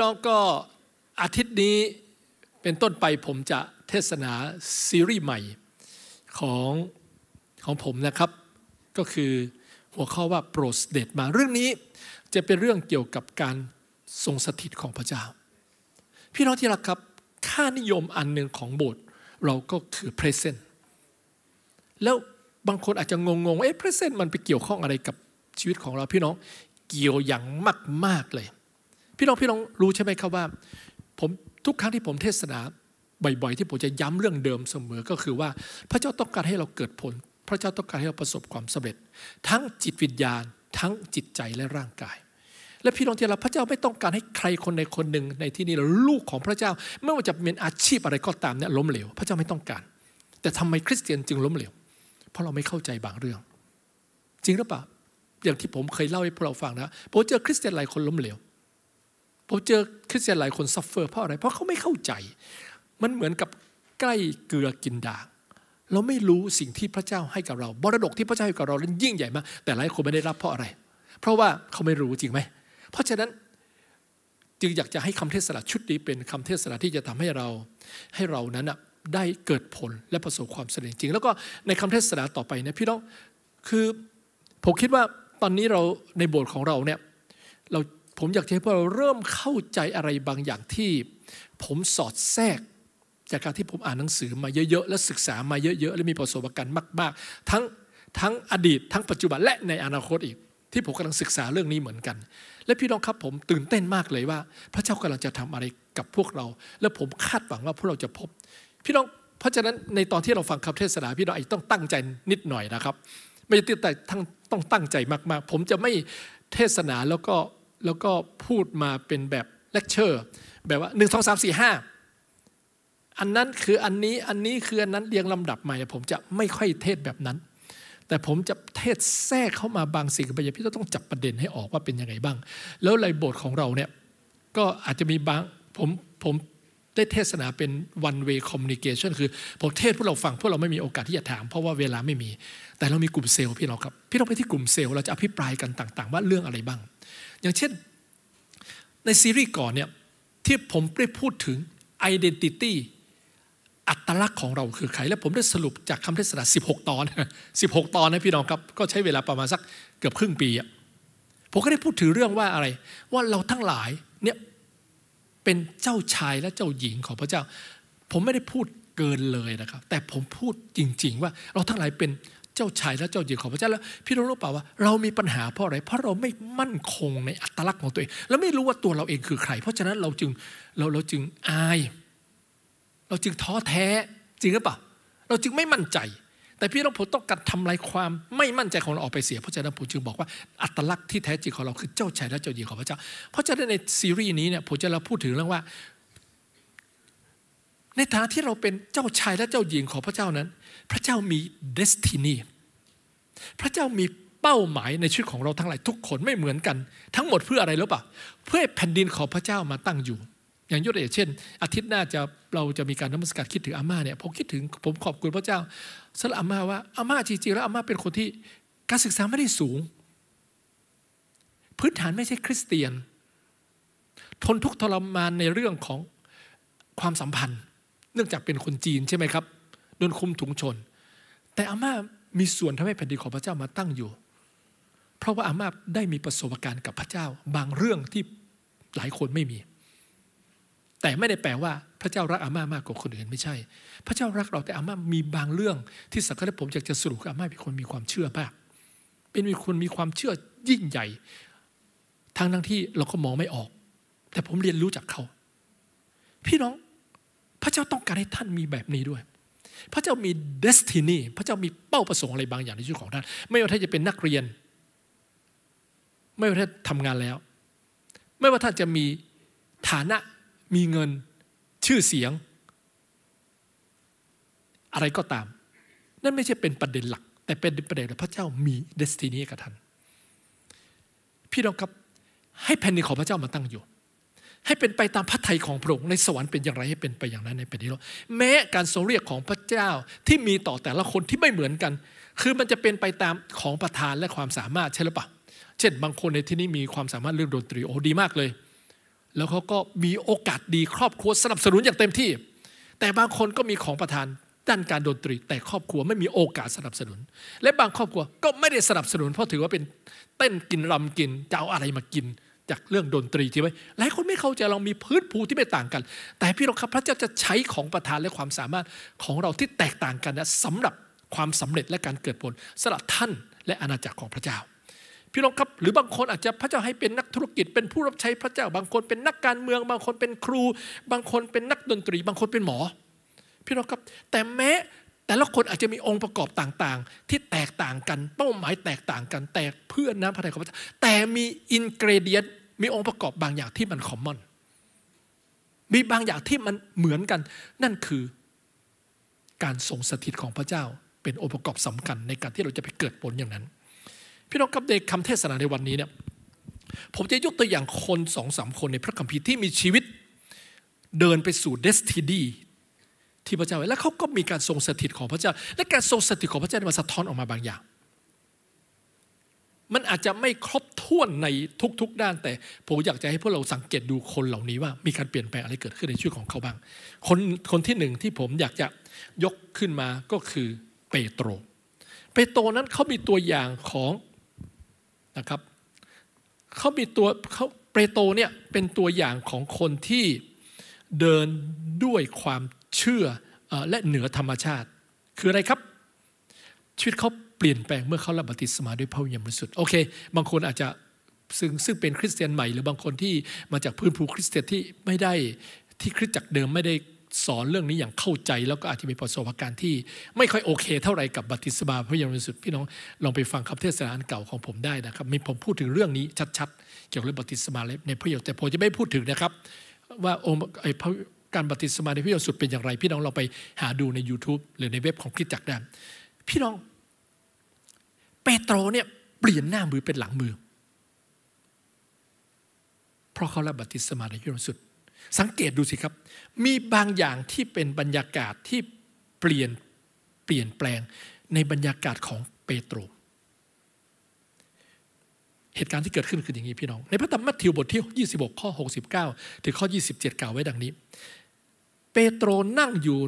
พี่น้องก็อาทิตย์นี้เป็นต้นไปผมจะเทศนาซีรีส์ใหม่ ของ ของผมนะครับ ก็คือหัวข้อว่าโปรดเด็ดมาเรื่องนี้จะเป็นเรื่องเกี่ยวกับการทรงสถิตของพระเจ้า พี่น้องที่รักครับค่านิยมอันหนึ่งของโบสถ์เราก็คือ present แล้วบางคนอาจจะงงๆเอ๊ะ present มันไปเกี่ยวข้องอะไรกับชีวิตของเราพี่น้องเกี่ยวอย่างมากๆเลยพี่น้องพี่น้องรู้ใช่ไหมครับว่า ผมทุกครั้งที่ผมเทศนา บ่อยๆ ที่ผมจะย้ำเรื่องเดิมเสมอก็คือว่า พระเจ้าต้องการให้เราเกิดผล พระเจ้าต้องการให้เราประสบความสำเร็จ ทั้งจิตวิญญาณ ทั้งจิตใจและร่างกาย และพี่น้องที่เราพระเจ้าไม่ต้องการให้ใครคนในคนหนึ่งในที่นี้หรือลูกของพระเจ้าไม่ว่าจะเป็นอาชีพอะไรก็ตามเนี่ยล้มเหลว พระเจ้าไม่ต้องการ แต่ทำไมคริสเตียนจึงล้มเหลวเพราะเราไม่เข้าใจบางเรื่อง จริงหรือเปล่าอย่างที่ผมเคยเล่าให้พวกเราฟังนะผมเจอคริสเตียนหลายคนล้มเหลวผมเจอคริสเตียนหลายคนซัฟเฟอร์เพราะอะไร เพราะเขาไม่เข้าใจ มันเหมือนกับใกล้เกลือกินด่างเราไม่รู้สิ่งที่พระเจ้าให้กับเราบรดกที่พระเจ้าให้กับเรานั้นยิ่งใหญ่มาก แต่หลายคนไม่ได้รับเพราะอะไร เพราะว่าเขาไม่รู้จริงไหม เพราะฉะนั้นจึงอยากจะให้คำเทศนาชุดนี้เป็นคำเทศนาที่จะทำให้เราให้เรานั้นได้เกิดผลและประสบความสำเร็จจริง แล้วก็ในคำเทศนาต่อไปนะพี่น้องคือ ผมคิดว่าตอนนี้เราในโบสถ์ของเราเนี่ยเราผมอยากให้พวกเราเริ่มเข้าใจอะไรบางอย่างที่ ผมสอดแทรก จากการที่ผมอ่านหนังสือมาเยอะๆและศึกษามาเยอะๆและมีประสบการณ์มากๆ ทั้งทั้งอดีตทั้งปัจจุบันและในอนาคตอีก ที่ผมกำลังศึกษาเรื่องนี้เหมือนกัน และพี่น้องครับผมตื่นเต้นมากเลยว่า พระเจ้ากำลังจะทำอะไรกับพวกเรา และผมคาดหวังว่าพวกเราจะพบพี่น้องเพราะฉะนั้นในตอนที่เราฟังคำเทศนา พี่น้องต้องตั้งใจนิดหน่อยนะครับ ไม่ติดแต่ต้องตั้งใจมากๆ ผมจะไม่เทศนาแล้วก็แล้วก็พูดมาเป็นแบบเลคเชอร์แบบว่าหนึ่งสองสามสี่ห้าอันนั้นคืออันนี้อันนี้คืออันนั้นเรียงลำดับใหม่ ผมจะไม่ค่อยเทศแบบนั้น แต่ผมจะเทศแทรกเข้ามาบางสิ่งบางอย่างพี่ต้องจับประเด็นให้ออกว่าเป็นยังไงบ้าง แล้วไายบทของเราเนี่ยก็อาจจะมีบางผมผมได้เทศนาเป็น one way communication คือผมเทศพวกเราฟังพวกเราไม่มีโอกาสที่จะถามเพราะว่าเวลาไม่มี แต่เรามีกลุ่มเซลล์พี่น้องครับ พี่ต้องไปที่กลุ่มเซลล์เราจะอภิปรายกันต่าง ๆ ว่าเรื่องอะไรบ้างอย่างเช่นในซีรีส์ก่อนเนี่ยที่ผมได้พูดถึง identity อัตลักษณ์ของเราคือใคร และผมได้สรุปจากคำเทศนา 16 ตอน 16 ตอนนะพี่น้องครับ ก็ใช้เวลาประมาณสักเกือบครึ่งปี ผมก็ได้พูดถึงเรื่องว่าอะไร ว่าเราทั้งหลายเนี่ยเป็นเจ้าชายและเจ้าหญิงของพระเจ้า ผมไม่ได้พูดเกินเลยนะครับ แต่ผมพูดจริง ๆ ว่าเราทั้งหลายเป็นเจ้าชายและเจ้าหญิงของพระเจ้าแล้วพี่รู้หรือเปล่าว่าเรามีปัญหาเพราะอะไรเพราะเราไม่มั่นคงในอัตลักษณ์ของตัวเองแล้วไม่รู้ว่าตัวเราเองคือใคร เพราะฉะนั้นเราจึงเราเราจึงอาย เราจึงท้อแท้จริงหรือเปล่าเราจึงไม่มั่นใจ แต่พี่น้องผมต้องการทำลายความไม่มั่นใจของเราออกไปเสีย เพราะฉะนั้นผมจึงบอกว่าอัตลักษณ์ที่แท้จริงของเราคือเจ้าชายและเจ้าหญิงของพระเจ้าเพราะฉะนั้นในซีรีส์นี้เนี่ยผมจะเราพูดถึงเรื่องว่าในฐานะที่เราเป็นเจ้าชายและเจ้าหญิงของพระเจ้านั้น พระเจ้ามีเดสตินี พระเจ้ามีเป้าหมายในชีวิตของเราทั้งหลายทุกคนไม่เหมือนกัน ทั้งหมดเพื่ออะไรหรือเปล่าเพื่อแผ่นดินของพระเจ้ามาตั้งอยู่ อย่างยกตัวอย่างเช่น อาทิตย์หน้าจะเราจะมีการนมัสการคิดถึงอาม่าเนี่ยผมคิดถึงผมขอบคุณพระเจ้าสำหรับอาม่าว่าอาม่าจริงๆแล้วอาม่าเป็นคนที่การศึกษาไม่ได้สูง พื้นฐานไม่ใช่คริสเตียน ทนทุกข์ทรมานในเรื่องของความสัมพันธ์นื่องจากเป็นคนจีนใช่ไหมครับโดนคุมถุงชน แต่อาม่ามีส่วนทำให้แผ่นดินของพระเจ้ามาตั้งอยู่ เพราะว่าอาม่าได้มีประสบการณ์กับพระเจ้าบางเรื่องที่หลายคนไม่มี แต่ไม่ได้แปลว่าพระเจ้ารักอาม่ามากกว่าคนอื่นไม่ใช่ พระเจ้ารักเราแต่อาม่ามีบางเรื่องที่สักครั้ผมอยากจะสรุปอาม่าเป็นคนมีความเชื่อมาก เป็นคนมีความเชื่อยิ่งใหญ่ทั้งทั้งที่เราก็มองไม่ออก แต่ผมเรียนรู้จากเขา พี่น้องพระเจ้าต้องการให้ท่านมีแบบนี้ด้วย พระเจ้ามีเดสตินี พระเจ้ามีเป้าประสงค์อะไรบางอย่างในชีวิตของท่าน ไม่ว่าท่านจะเป็นนักเรียน ไม่ว่าท่านทำงานแล้ว ไม่ว่าท่านจะมีฐานะ มีเงิน ชื่อเสียง อะไรก็ตาม นั่นไม่ใช่เป็นประเด็นหลัก แต่เป็นประเด็นว่าพระเจ้ามีเดสตินีกับท่าน พี่น้องครับให้แผ่นดินของพระเจ้ามาตั้งอยู่ให้เป็นไปตามพระทัยของพระองค์ในสวรรค์เป็นอย่างไรให้เป็นไปอย่างนั้นในแผ่นดินโลกแม้การทรงเรียกของพระเจ้าที่มีต่อแต่ละคนที่ไม่เหมือนกัน คือมันจะเป็นไปตามของประธานและความสามารถใช่หรือเปล่าเช่นบางคนในที่นี้มีความสามารถเรื่องดนตรีโอ้ดีมากเลย แล้วเขาก็มีโอกาสดีครอบครัวสนับสนุนอย่างเต็มที่ แต่บางคนก็มีของประธานด้านการดนตรี แต่ครอบครัวไม่มีโอกาสสนับสนุน และบางครอบครัวก็ไม่ได้สนับสนุนเพราะถือว่าเป็นเต้นกินรำกินจะเอาอะไรมากินจากเรื่องดนตรีที่ไว้หลายคนไม่เข้าใจเรามีพื้นภูที่ไม่ต่างกัน แต่พี่เราครับพระเจ้าจะใช้ของประทานและความสามารถของเราที่แตกต่างกันนะสำหรับความสำเร็จและการเกิดผลสำหรับท่าน และอาณาจักรของพระเจ้าพี่น้องครับ หรือบางคนอาจจะพระเจ้าให้เป็นนักธุรกิจเป็นผู้รับใช้พระเจ้า บางคนเป็นนักการเมือง บางคนเป็นครู บางคนเป็นนักดนตรี บางคนเป็นหมอ พี่น้องครับแต่แม้แต่ละคนอาจจะมีองค์ประกอบต่างๆ ที่แตกต่างกัน เป้าหมายแตกต่างกันแต่เพื่อนน้ำพระทัยของพระเจ้าแต่มีอินเกรเดียนมีองค์ประกอบบางอย่างที่มันคอมมอนมีบางอย่างที่มันเหมือนกัน นั่นคือการทรงสถิตของพระเจ้า เป็นองค์ประกอบสำคัญในการที่เราจะไปเกิดผลอย่างนั้น พี่น้องครับในคำเทศนาในวันนี้เนี่ยผมจะยกตัวอย่างคนสองสามคนในพระคัมภีร์ที่มีชีวิตเดินไปสู่เดสตินีที่พระเจ้าไว้และเขาก็มีการทรงสถิตของพระเจ้าและการทรงสถิตของพระเจ้ามาสะท้อนออกมาบางอย่าง มันอาจจะไม่ครบถ้วนในทุกๆ ด้าน แต่ผมอยากจะให้พวกเราสังเกตดูคนเหล่านี้ว่ามีการเปลี่ยนแปลงอะไรเกิดขึ้นในชีวิตของเขาบ้างคนคนที่หนึ่งที่ผมอยากจะยกขึ้นมาก็คือเปโตรเปโตรนั้นเขามีตัวอย่างของนะครับเขามีตัวเขาเปโตรเนี่ยเป็นตัวอย่างของคนที่เดินด้วยความเชื่อและเหนือธรรมชาติ คืออะไรครับชีวิตเขาเปลี่ยนแปลงเมื่อเขารับบัติสมาด้วยพระวิญญาณบริสุทธิ์โอเค บางคนอาจจะซึ่งซึ่งเป็นคริสเตียนใหม่ หรือบางคนที่มาจากพื้นภูคริสเตียนที่ไม่ได้ที่คริสตจักรเดิมไม่ได้สอนเรื่องนี้อย่างเข้าใจแล้วก็อาจจะมีประสบการณ์ที่ไม่ค่อยโอเค เท่าไหร่กับบัติสมาพระยามสุดพี่น้องลองไปฟังคำเทศนาเก่าของผมได้นะครับมีผมพูดถึงเรื่องนี้ชัดๆ เกี่ยวกับบัติสมา ในพระเยซูแต่ผมจะไม่พูดถึงนะครับ ว่าองค์ไอ้พระการปฏิสมาในพระเสุดเป็นอย่างไร พี่น้องเราไปหาดูใน YouTube หรือในเว็บของคริสตจักรได้พี่น้องเปโตรเนี่ยเปลี่ยนหน้ามือเป็นหลังมือเพราะเขารับบัติสมาในพระเสุด สังเกตดูสิครับ มีบางอย่างที่เป็นบรรยากาศที่เปลี่ยนเปลี่ยนแปลงในบรรยากาศของเปโตรเหตุการณ์ที่เกิดขึ้นคืออย่างนี้พี่น้อง ในพระธรรมมัทธิวบทที่ 26 ข้อ 69 ถึงข้อ 27กล่าวไว้ดังนี้ เปโตรนั่งอยู่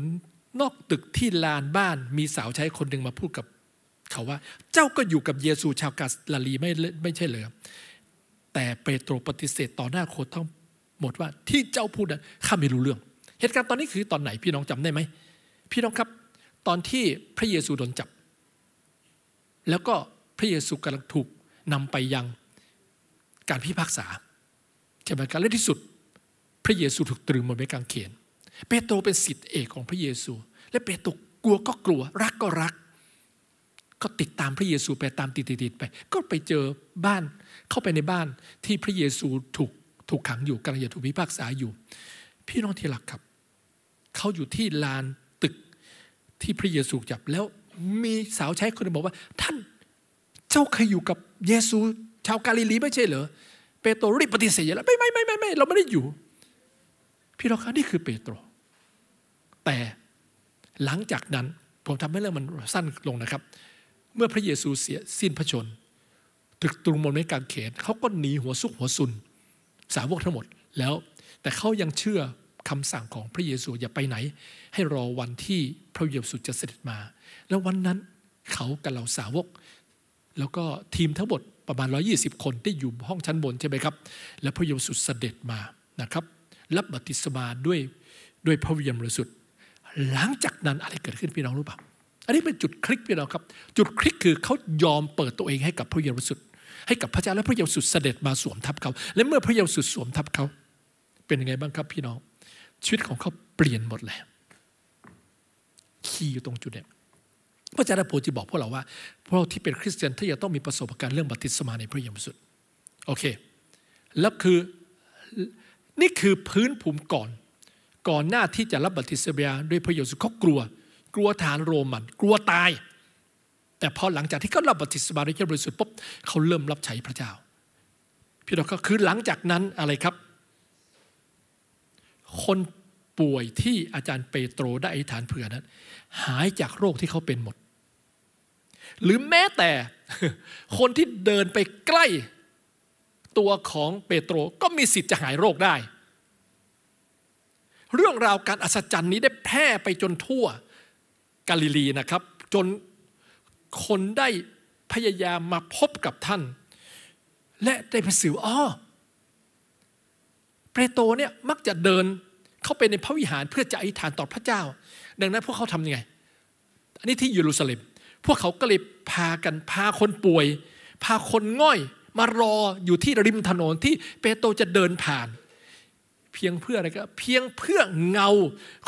นอกตึกที่ลานบ้านมีสาวใช้คนหนึ่งมาพูดกับเขาว่าเจ้าก็อยู่กับเยซูชาวกาสลาลีไม่ไม่ใช่เหรอแต่เปโตรปฏิเสธต่อหน้าโคนทั้งหมดว่าที่เจ้าพูดนนข้าไม่รู้เรื่อง เหตุการณ์ตอนนี้คือตอนไหนพี่น้องจำได้ไหมพี่น้องครับ ตอนที่พระเยซูโดนจับ แล้วก็พระเยซูกำลังถูกนำไปยังการพิพากษาใช่ไหมการเละที่สุด พระเยซูถูกตรึงบนไม้กางเขน เปโตรเป็นสิทธิเอกของพระเยซู และเปโตรกลัวก็กลัว รักก็รัก ก็ติดตามพระเยซูไปตามติดๆไป ก็ไปเจอบ้านเข้าไปในบ้านที่พระเยซูถูกถูกขังอยู่กำลังจะถูกพิพากษาอยู่ พี่น้องที่หลักครับ เขาอยู่ที่ลานตึกที่พระเยซูจับแล้วมีสาวใช้คนบอกว่า ท่านเจ้าเคยอยู่กับเยซูชาวกาลิลีไม่ใช่เหรอเปโตรรีบปฏิเสธแล้วไม่ไม่ไม่ไม่ไม่เราไม่ได้อยู่ พี่ร้องคะนี่คือเปโตร แต่หลังจากนั้น ผมทำให้เรื่องมันสั้นลงนะครับ เมื่อพระเยซูเสียสิ้นพระชนถึกตรงบนไม้กางเขนเขาก็หนีหัวซุกหัวซุนสาวกทั้งหมดแล้ว แต่เขายังเชื่อคำสั่งของพระเยซูอย่าไปไหน ให้รอวันที่พระเยซูจะเสด็จมา แล้ววันนั้นเขากับเราสาวกแล้วก็ทีมทั้งหมดประมาณ 120 คนที่อยู่ห้องชั้นบนใช่ไหมครับ และพระเยซูเสด็จมานะครับ รับบัติศมาด้วยด้วยพระวิญญาณบริสุทธิ์หลังจากนั้น อะไรเกิดขึ้นพี่น้องรู้เปล่าอันนี้เป็นจุดคลิกพี่น้องครับ จุดคลิกคือเขายอมเปิดตัวเองให้กับพระเยซูสุ์ให้กับพระเจ้าและพระเยซูเสด็จมาสวมทับเขาและเมื่อพระเยซูสวมทับเขาเป็นยังไงบ้างครับพี่น้องชีวิตของเขาเปลี่ยนหมดเลยขี่อยู่ตรงจุดเนี้ยพระเจ้าดาโปจึงบอกพวกเราว่าพวกเราที่เป็นคริสเตียนถ้าอยากต้องมีประสบการณ์เรื่องบัพติศมาในพระเยซูสุดโอเคแล้วคือ นี่คือพื้นภูมิก่อน ก่อนหน้าที่จะรับบัพติศมาด้วยพระเยซูเขากลัว กลัวฐานโรมันกลัวตาย แต่พอหลังจากที่เขารับบัพติศมาด้วยพระเยซูปุ๊บเขาเริ่มรับใช้พระเจ้าพี่น้องก็คือหลังจากนั้นอะไรครับ คนป่วยที่อาจารย์เปโตรได้อธิษฐานเผื่อนั้น หายจากโรคที่เขาเป็นหมดหรือแม้แต่คนที่เดินไปใกล้ตัวของเปโตรก็มีสิทธิ์จะหายโรคได้ เรื่องราวการอัศจรรย์นี้ได้แพร่ไปจนทั่ว กาลิลีนะครับ จนคนได้พยายามมาพบกับท่าน และได้ไปสืบอ้อเปโตรเนี่ยมักจะเดินเข้าไปในพระวิหารเพื่อจะอธิษฐานต่อพระเจ้า ดังนั้นพวกเขาทำยังไง อันนี้ที่เยรูซาเล็มพวกเขาก็เลยพากัน พาคนป่วย พาคนง่อย มารออยู่ที่ริมถนนที่เปโตรจะเดินผ่าน เพียงเพื่ออะไรก็เพียงเพื่อเงา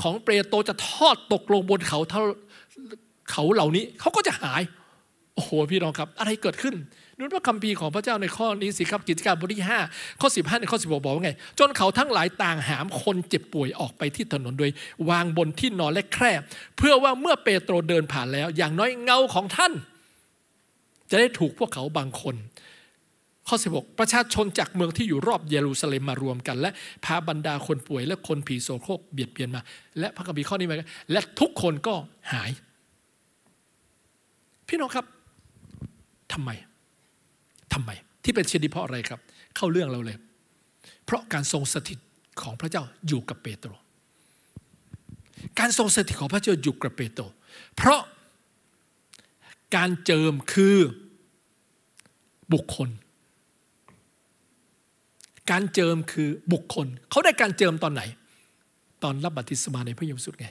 ของเปโตรจะทอดตกลงบนเขาเท่าเขาเหล่านี้ เขาก็จะหาย โอ้โห พี่น้องครับอะไรเกิดขึ้นนันพระคัมภีร์ของพระเจ้าในข้อนี้สิครับ กิจการบทที่ 5 ข้อ 15ในข้อ 16 บอกว่าไง จนเขาทั้งหลายต่างหาม คนเจ็บป่วยออกไปที่ถนนโดยวางบนที่นอนและแคร่ เพื่อว่าเมื่อเปโตรเดินผ่านแล้ว อย่างน้อยเงาของท่าน จะได้ถูกพวกเขาบางคน ข้อ 16 ประชาชนจากเมืองที่อยู่รอบเยรูซาเล็มมารวมกัน และพาบรรดาคนป่วยและคนผีโสโครกเบียดเบียนมา และพระคัมภีร์ข้อนี้มาและทุกคนก็หาย พี่น้องครับทำไมทำไมที่เป็นเช่นนี้เพราะอะไรครับ เข้าเรื่องเราเลย เพราะการทรงสถิตของพระเจ้าอยู่กับเปโตรการทรงสถิตของพระเจ้าอยู่กับเปโตรเพราะการเจิมคือบุคคล การเจิมคือบุคคล เขาได้การเจิมตอนไหน ตอนรับบัติสมาในพระเยซูไง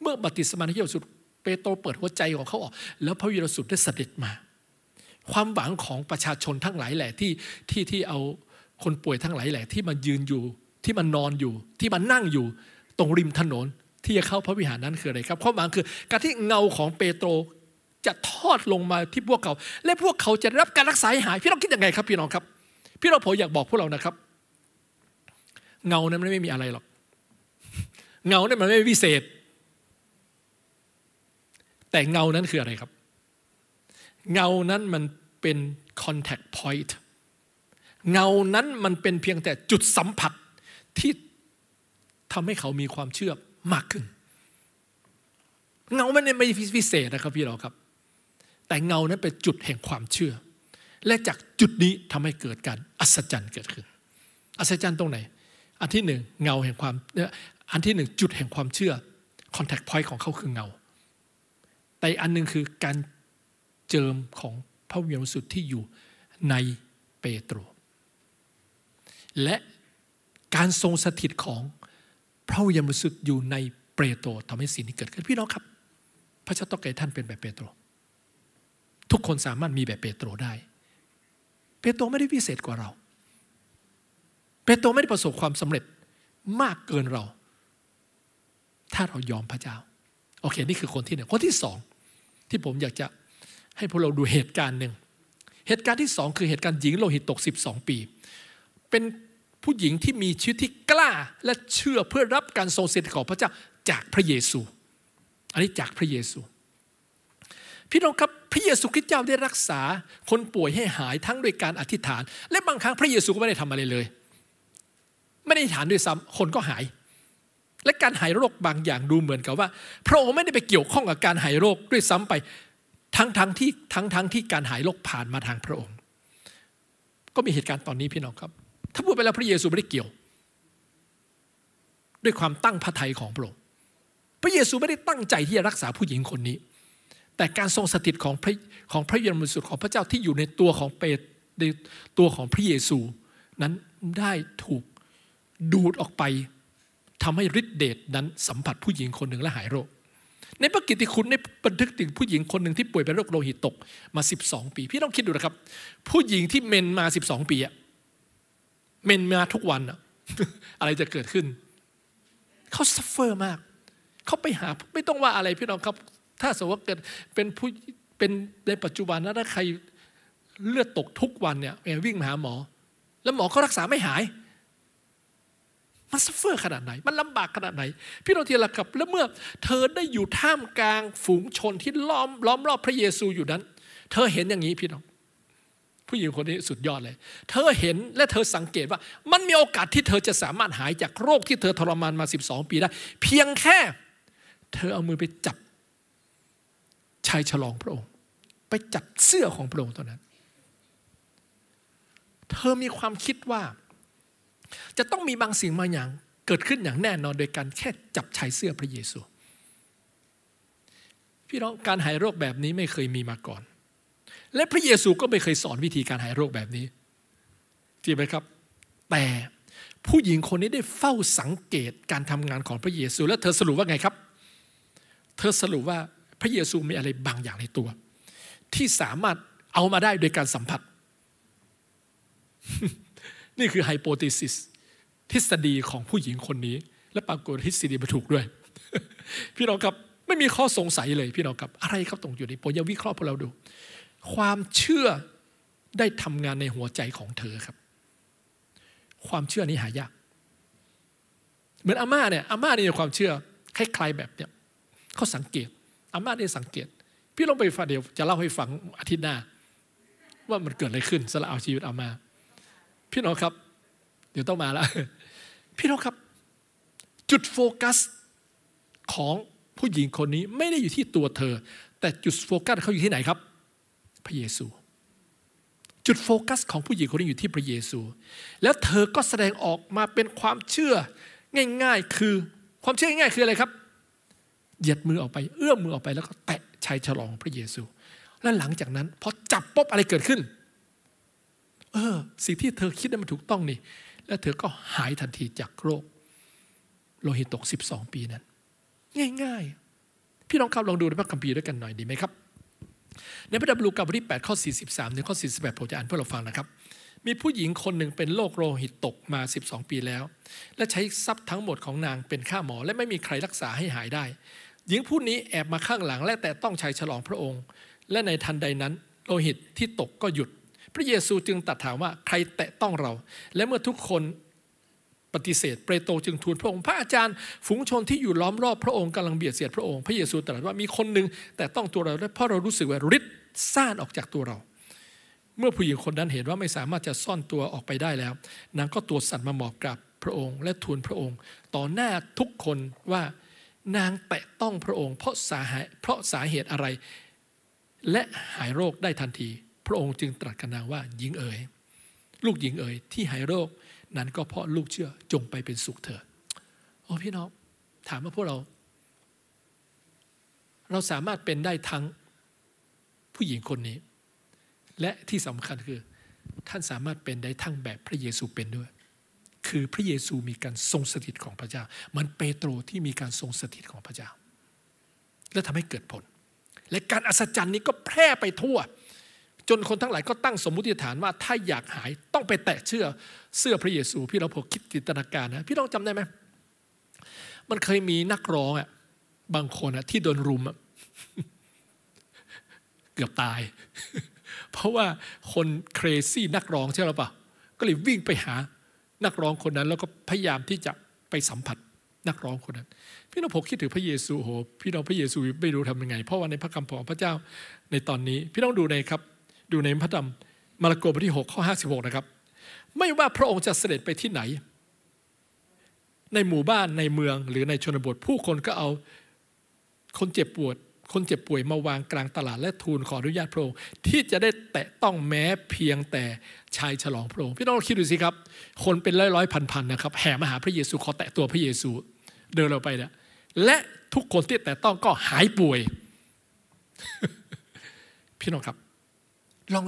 เมื่อบัติสมาในพระเยซูเปโตรเปิดหัวใจของเขาออกแล้วพระเยซูได้เสด็จมาความหวังของประชาชนทั้งหลายแหละที่ที่ที่เอาคนป่วยทั้งหลายแหละ ที่มายืนอยู่ ที่มันนอนอยู่ ที่มันนั่งอยู่ตรงริมถนน ที่จะเข้าพระวิหารนั้นคืออะไรครับ ความหวังคือ การที่เงาของเปโตรจะทอดลงมาที่พวกเขาและพวกเขาจะรับการรักษาหาย พี่น้องคิดยังไงครับพี่น้องครับ พี่น้องผมอยากบอกพวกเรานะครับ เงานั้นไม่มีอะไรหรอกเงานั้นมันไม่วิเศษ แต่เงานั้นคืออะไรครับเงานั้นมันเป็น contact point เงานั้นมันเป็นเพียงแต่จุดสัมผัสที่ทำให้เขามีความเชื่อมากขึ้น เงามันไม่พิเศษนะครับพี่เราครับ แต่เงานั้นเป็นจุดแห่งความเชื่อ และจากจุดนี้ทำให้เกิดการ อัศจรรย์เกิดขึ้น อัศจรรย์ตรงไหนอันที่หนึ่งเงาแห่งความ อันที่หนึ่งจุดแห่งความเชื่อคอนแทคพอยต์ของเขาคือเงา แต่อันหนึ่งคือการเจิมของพระวิญญาณสุดที่อยู่ในเปโตร และการทรงสถิตของพระวิญญาณบริสุทธิ์อยู่ในเปโตรทำให้สิ่งนี้เกิดขึ้นพี่น้องครับ พระเจ้าต้องการท่านเป็นแบบเปโตร ทุกคนสามารถมีแบบเปโตรได้ เปโตรไม่ได้พิเศษกว่าเรา เปโตรไม่ได้ประสบความสำเร็จมากเกินเรา ถ้าเรายอมพระเจ้าโอเคนี่คือคนที่หนึ่งคนที่สองที่ผมอยากจะให้พวกเราดูเหตุการณ์หนึ่ง เหตุการณ์ที่สองคือเหตุการณ์หญิงโลหิตตก12 ปี เป็นผู้หญิงที่มีชีวิตที่กล้าและเชื่อเพื่อรับการทรงสิทธิ์ของพระเจ้าจากพระเยซู อันนี้จากพระเยซู พี่น้องครับพระเยซูคริสต์เจ้าได้รักษาคนป่วยให้หายทั้งโดยการอธิษฐาน และบางครั้งพระเยซูก็ไม่ได้ทำอะไรเลย ไม่ได้ฐานด้วยซ้ำคนก็หาย และการหายโรคบางอย่างดูเหมือนกับว่าพระองค์ไม่ได้ไปเกี่ยวข้องกับการหายโรคด้วยซ้ำไปทั้งทั้งที่ทั้งทั้งที่การหายโรคผ่านมาทางพระองค์ ก็มีเหตุการณ์ตอนนี้พี่น้องครับ ถ้าพูดไปแล้วพระเยซูไม่ได้เกี่ยว ด้วยความตั้งพระทัยของพระองค์พระเยซูไม่ได้ตั้งใจที่จะรักษาผู้หญิงคนนี้ แต่การทรงสถิตของพระของพระเยซูสุดของพระเจ้าที่อยู่ในตัวของเปตในตัวของพระเยซูนั้นได้ถูกดูดออกไปทำให้ฤทธิเดชนั้นสัมผัสผู้หญิงคนหนึ่งและหายโรคในพระกิตติคุณได้บันทึกถึงผู้หญิงคนหนึ่งที่ป่วยเป็นโรคโลหิตตกมา 12 ปี พี่ต้องคิดดูนะครับ ผู้หญิงที่เมนมา12 ปีอะเมนมาทุกวันอะอะไรจะเกิดขึ้นเขาซัฟเฟอร์มากเขาไปหาไม่ต้องว่าอะไรพี่น้องครับถ้าสมมติว่าเกิดเป็นผู้เป็นในปัจจุบันนะถ้าใครเลือดตกทุกวันเนี่ยวิ่งมาหาหมอ แล้วหมอก็รักษาไม่หายมันซัฟเฟอร์ขนาดไหน มันลำบากขนาดไหน พี่น้องที่รักครับแล้วเมื่อเธอได้อยู่ท่ามกลางฝูงชนที่ล้อมล้อมรอบพระเยซูอยู่นั้น เธอเห็นอย่างนี้พี่น้อง ผู้หญิงคนนี้สุดยอดเลย เธอเห็นและเธอสังเกตว่า มันมีโอกาสที่เธอจะสามารถหายจากโรคที่เธอทรมานมา 12 ปีได้ เพียงแค่ เธอเอามือไปจับชายฉลองพระองค์ไปจับเสื้อของพระองค์ตอนนั้น เธอมีความคิดว่าจะต้องมีบางสิ่งบางอย่างเกิดขึ้นอย่างแน่นอนโดยการแค่จับชายเสื้อพระเยซู พี่น้องการหายโรคแบบนี้ไม่เคยมีมาก่อน และพระเยซูก็ไม่เคยสอนวิธีการหายโรคแบบนี้จริงไหมครับ แต่ผู้หญิงคนนี้ได้เฝ้าสังเกตการทำงานของพระเยซู และเธอสรุปว่าไงครับ เธอสรุปว่าพระเยซูมีอะไรบางอย่างในตัว ที่สามารถเอามาได้โดยการสัมผัสนี่คือไฮโปติซิสทฤษฎีของผู้หญิงคนนี้ และปรากฏทฤษฎีมาถูกด้วย พี่น้องครับ ไม่มีข้อสงสัยเลย พี่น้องครับอะไรครับตรงอยู่นี้ผมวิเคราะห์พวกเราดู ความเชื่อได้ทำงานในหัวใจของเธอครับ ความเชื่อนี้หายากเหมือนอาม่าเนี่ยอาม่าเนี่ยความเชื่อคล้ายๆแบบเนี่ยเขาสังเกตอาม่าเนี่สังเกต พี่ลองไปฟังเดี๋ยวจะเล่าให้ฟังอาทิตย์หน้าว่ามันเกิดอะไรขึ้น สละเอาชีวิตอาม่าพี่น้องครับ เดี๋ยวต้องมาแล้วพี่น้องครับจุดโฟกัสของผู้หญิงคนนี้ไม่ได้อยู่ที่ตัวเธอ แต่จุดโฟกัสเขาอยู่ที่ไหนครับ พระเยซู จุดโฟกัสของผู้หญิงคนนี้อยู่ที่พระเยซู แล้วเธอก็แสดงออกมาเป็นความเชื่อง่าย ๆ คือความเชื่อง่าย ๆ คืออะไรครับ เหยียดมือออกไปเอื้อมมือออกไปแล้วก็แตะชายฉลองพระเยซูและหลังจากนั้นพอจับปุ๊บอะไรเกิดขึ้นเออสิ่งที่เธอคิดนั้นมันถูกต้องนี่ และเธอก็หายทันทีจากโรคโลหิตตก 12 ปีนั้น ง่าย ๆ พี่น้องครับลองดูในพระคัมภีร์ด้วยกันหน่อยดีไหมครับ ในพระรรบลูกาบทที่8ข้อ 43ใึงข้อ 48ผมจะอ่านเพื่อเราฟังนะครับ มีผู้หญิงคนหนึ่งเป็นโรคโลหิตตกมา 12 ปีแล้ว และใช้ทรัพย์ทั้งหมดของนางเป็นค่าหมอและไม่มีใครรักษาให้หายได้หญิงผู้นี้แอบมาข้างหลังและแต่ต้องใช้ฉลองพระองค์ และในทันใดนั้น โลหิตที่ตกก็หยุดระเยซู จึงตัดถามว่าใครแตะต้องเรา และเมื่อทุกคนปฏิเสธเปโตรจึงทูลพระองค์พระอาจารย์ฝูงชนที่อยู่ล้อมรอบพระองค์กำลังเบียดเสียดพระองค์พระเยซูตรัสว่ามีคนหนึ่งแต่ต้องตัวเราและเพราะเรารู้สึกว่าฤทธิ์ซ่านออกจากตัวเรา เมื่อผู้หญิงคนนั้นเห็นว่าไม่สามารถจะซ่อนตัวออกไปได้แล้ว นางก็ตัวสั่นมาหมอบกราบพระองค์ และทูลพระองค์ ต่อหน้าทุกคนว่านางแตะต้องพระองค์เพราะสาเหตุเพราะสาเหตุอะไร และหายโรคได้ทันทีพระองค์จึงตรัสกับนางว่าหญิงเอ๋ยลูกหญิงเอ๋ยที่หายโรค นั้นก็เพราะลูกเชื่อจงไปเป็นสุขเถิดโอ้พี่น้องถามว่าพวกเรา เราสามารถเป็นได้ทั้งผู้หญิงคนนี้ และที่สำคัญคือ ท่านสามารถเป็นได้ทั้งแบบพระเยซูเป็นด้วย คือพระเยซูมีการทรงสถิตของพระเจ้า มันเปโตรที่มีการทรงสถิตของพระเจ้า และทำให้เกิดผล และการอัศจรรย์นี้ก็แพร่ไปทั่วจนคนทั้งหลายก็ตั้งสมมุติฐานว่าถ้าอยากหายต้องไปแตะเชื่อเสื้อพระเยซู พี่เราพอคิดจินตนาการนะ พี่ต้องจำได้ไหม มันเคยมีนักร้องอ่ะบางคนอ่ะที่โดนรุมอ่ะเกือบตาย เพราะว่าคนเครซี่นักร้องใช่หรือเปล่าก็เลยวิ่งไปหานักร้องคนนั้น แล้วก็พยายามที่จะไปสัมผัส นักร้องคนนั้น พี่น้องผมคิดถึงพระเยซูโหพี่น้องพระเยซูไม่รู้ทำยังไง เพราะว่าในพระคำของพระเจ้าในตอนนี้พี่น้องดูในครับดูในพระธรรมมาระโกบทที่ 6 ข้อ 56 นะครับ ไม่ว่าพระองค์จะเสด็จไปที่ไหน ในหมู่บ้านในเมืองหรือในชนบท ผู้คนก็เอา คนเจ็บปวด คนเจ็บป่วยมาวางกลางตลาดและทูลขออนุญาตพระองค์ที่จะได้แตะต้องแม้เพียงแต่ ชายฉลองพระองค์พี่น้องคิดดูสิครับ คนเป็นร้อยร้อยพันพันนะครับ แห่มาหาพระเยซูขอแตะตัวพระเยซู เดินเราไปเนะและทุกคนที่แตะต้องก็หายป่วยพี่น้องครับลอง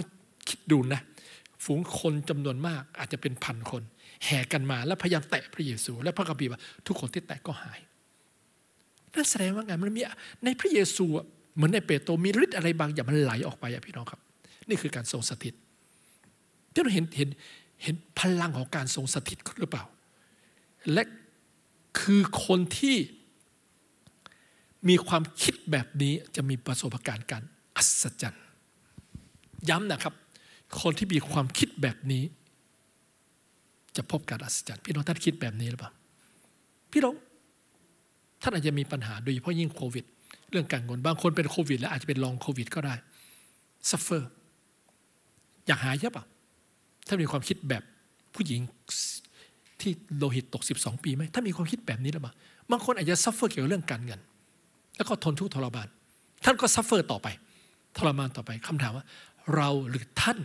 คิดดูนะ ฝูงคนจำนวนมาก อาจจะเป็นพันคน แห่กันมาแล้วพยายามแตะพระเยซู และพระกบีว่าทุกคนที่แตะก็หายนั่นแสดงว่าไงมันมีในพระเยซูเหมือนในเปโตรมีฤทธิ์อะไรบางอย่างมันไหลออกไปอะพี่น้องครับ นี่คือการทรงสถิต ที่เราเห็นเห็นเห็นพลังของการทรงสถิตหรือเปล่า และคือคนที่มีความคิดแบบนี้จะมีประสบการณ์การอัศจรรย์ย้ำนะครับ คนที่มีความคิดแบบนี้ จะพบการอัศจรรย์พี่น้องท่านคิดแบบนี้หรือเปล่าพี่น้องท่านอาจจะมีปัญหา โดยเฉพาะยิ่งโควิด เรื่องการเงินบางคนเป็นโควิดแล้วอาจจะเป็นลองโควิดก็ได้ซัฟเฟอร์อยากหายใช่ปะถ้ามีความคิดแบบผู้หญิงที่โลหิตตก 12 ปีไหมถ้ามีความคิดแบบนี้แล้วมาบางคนอาจจะซัฟเฟอร์เกี่ยวกับเรื่องการเงินแล้วก็ทนทุกข์ทรมานท่านก็ซัฟเฟอร์ต่อไป ทรมานต่อไป คำถามว่าเราหรือท่าน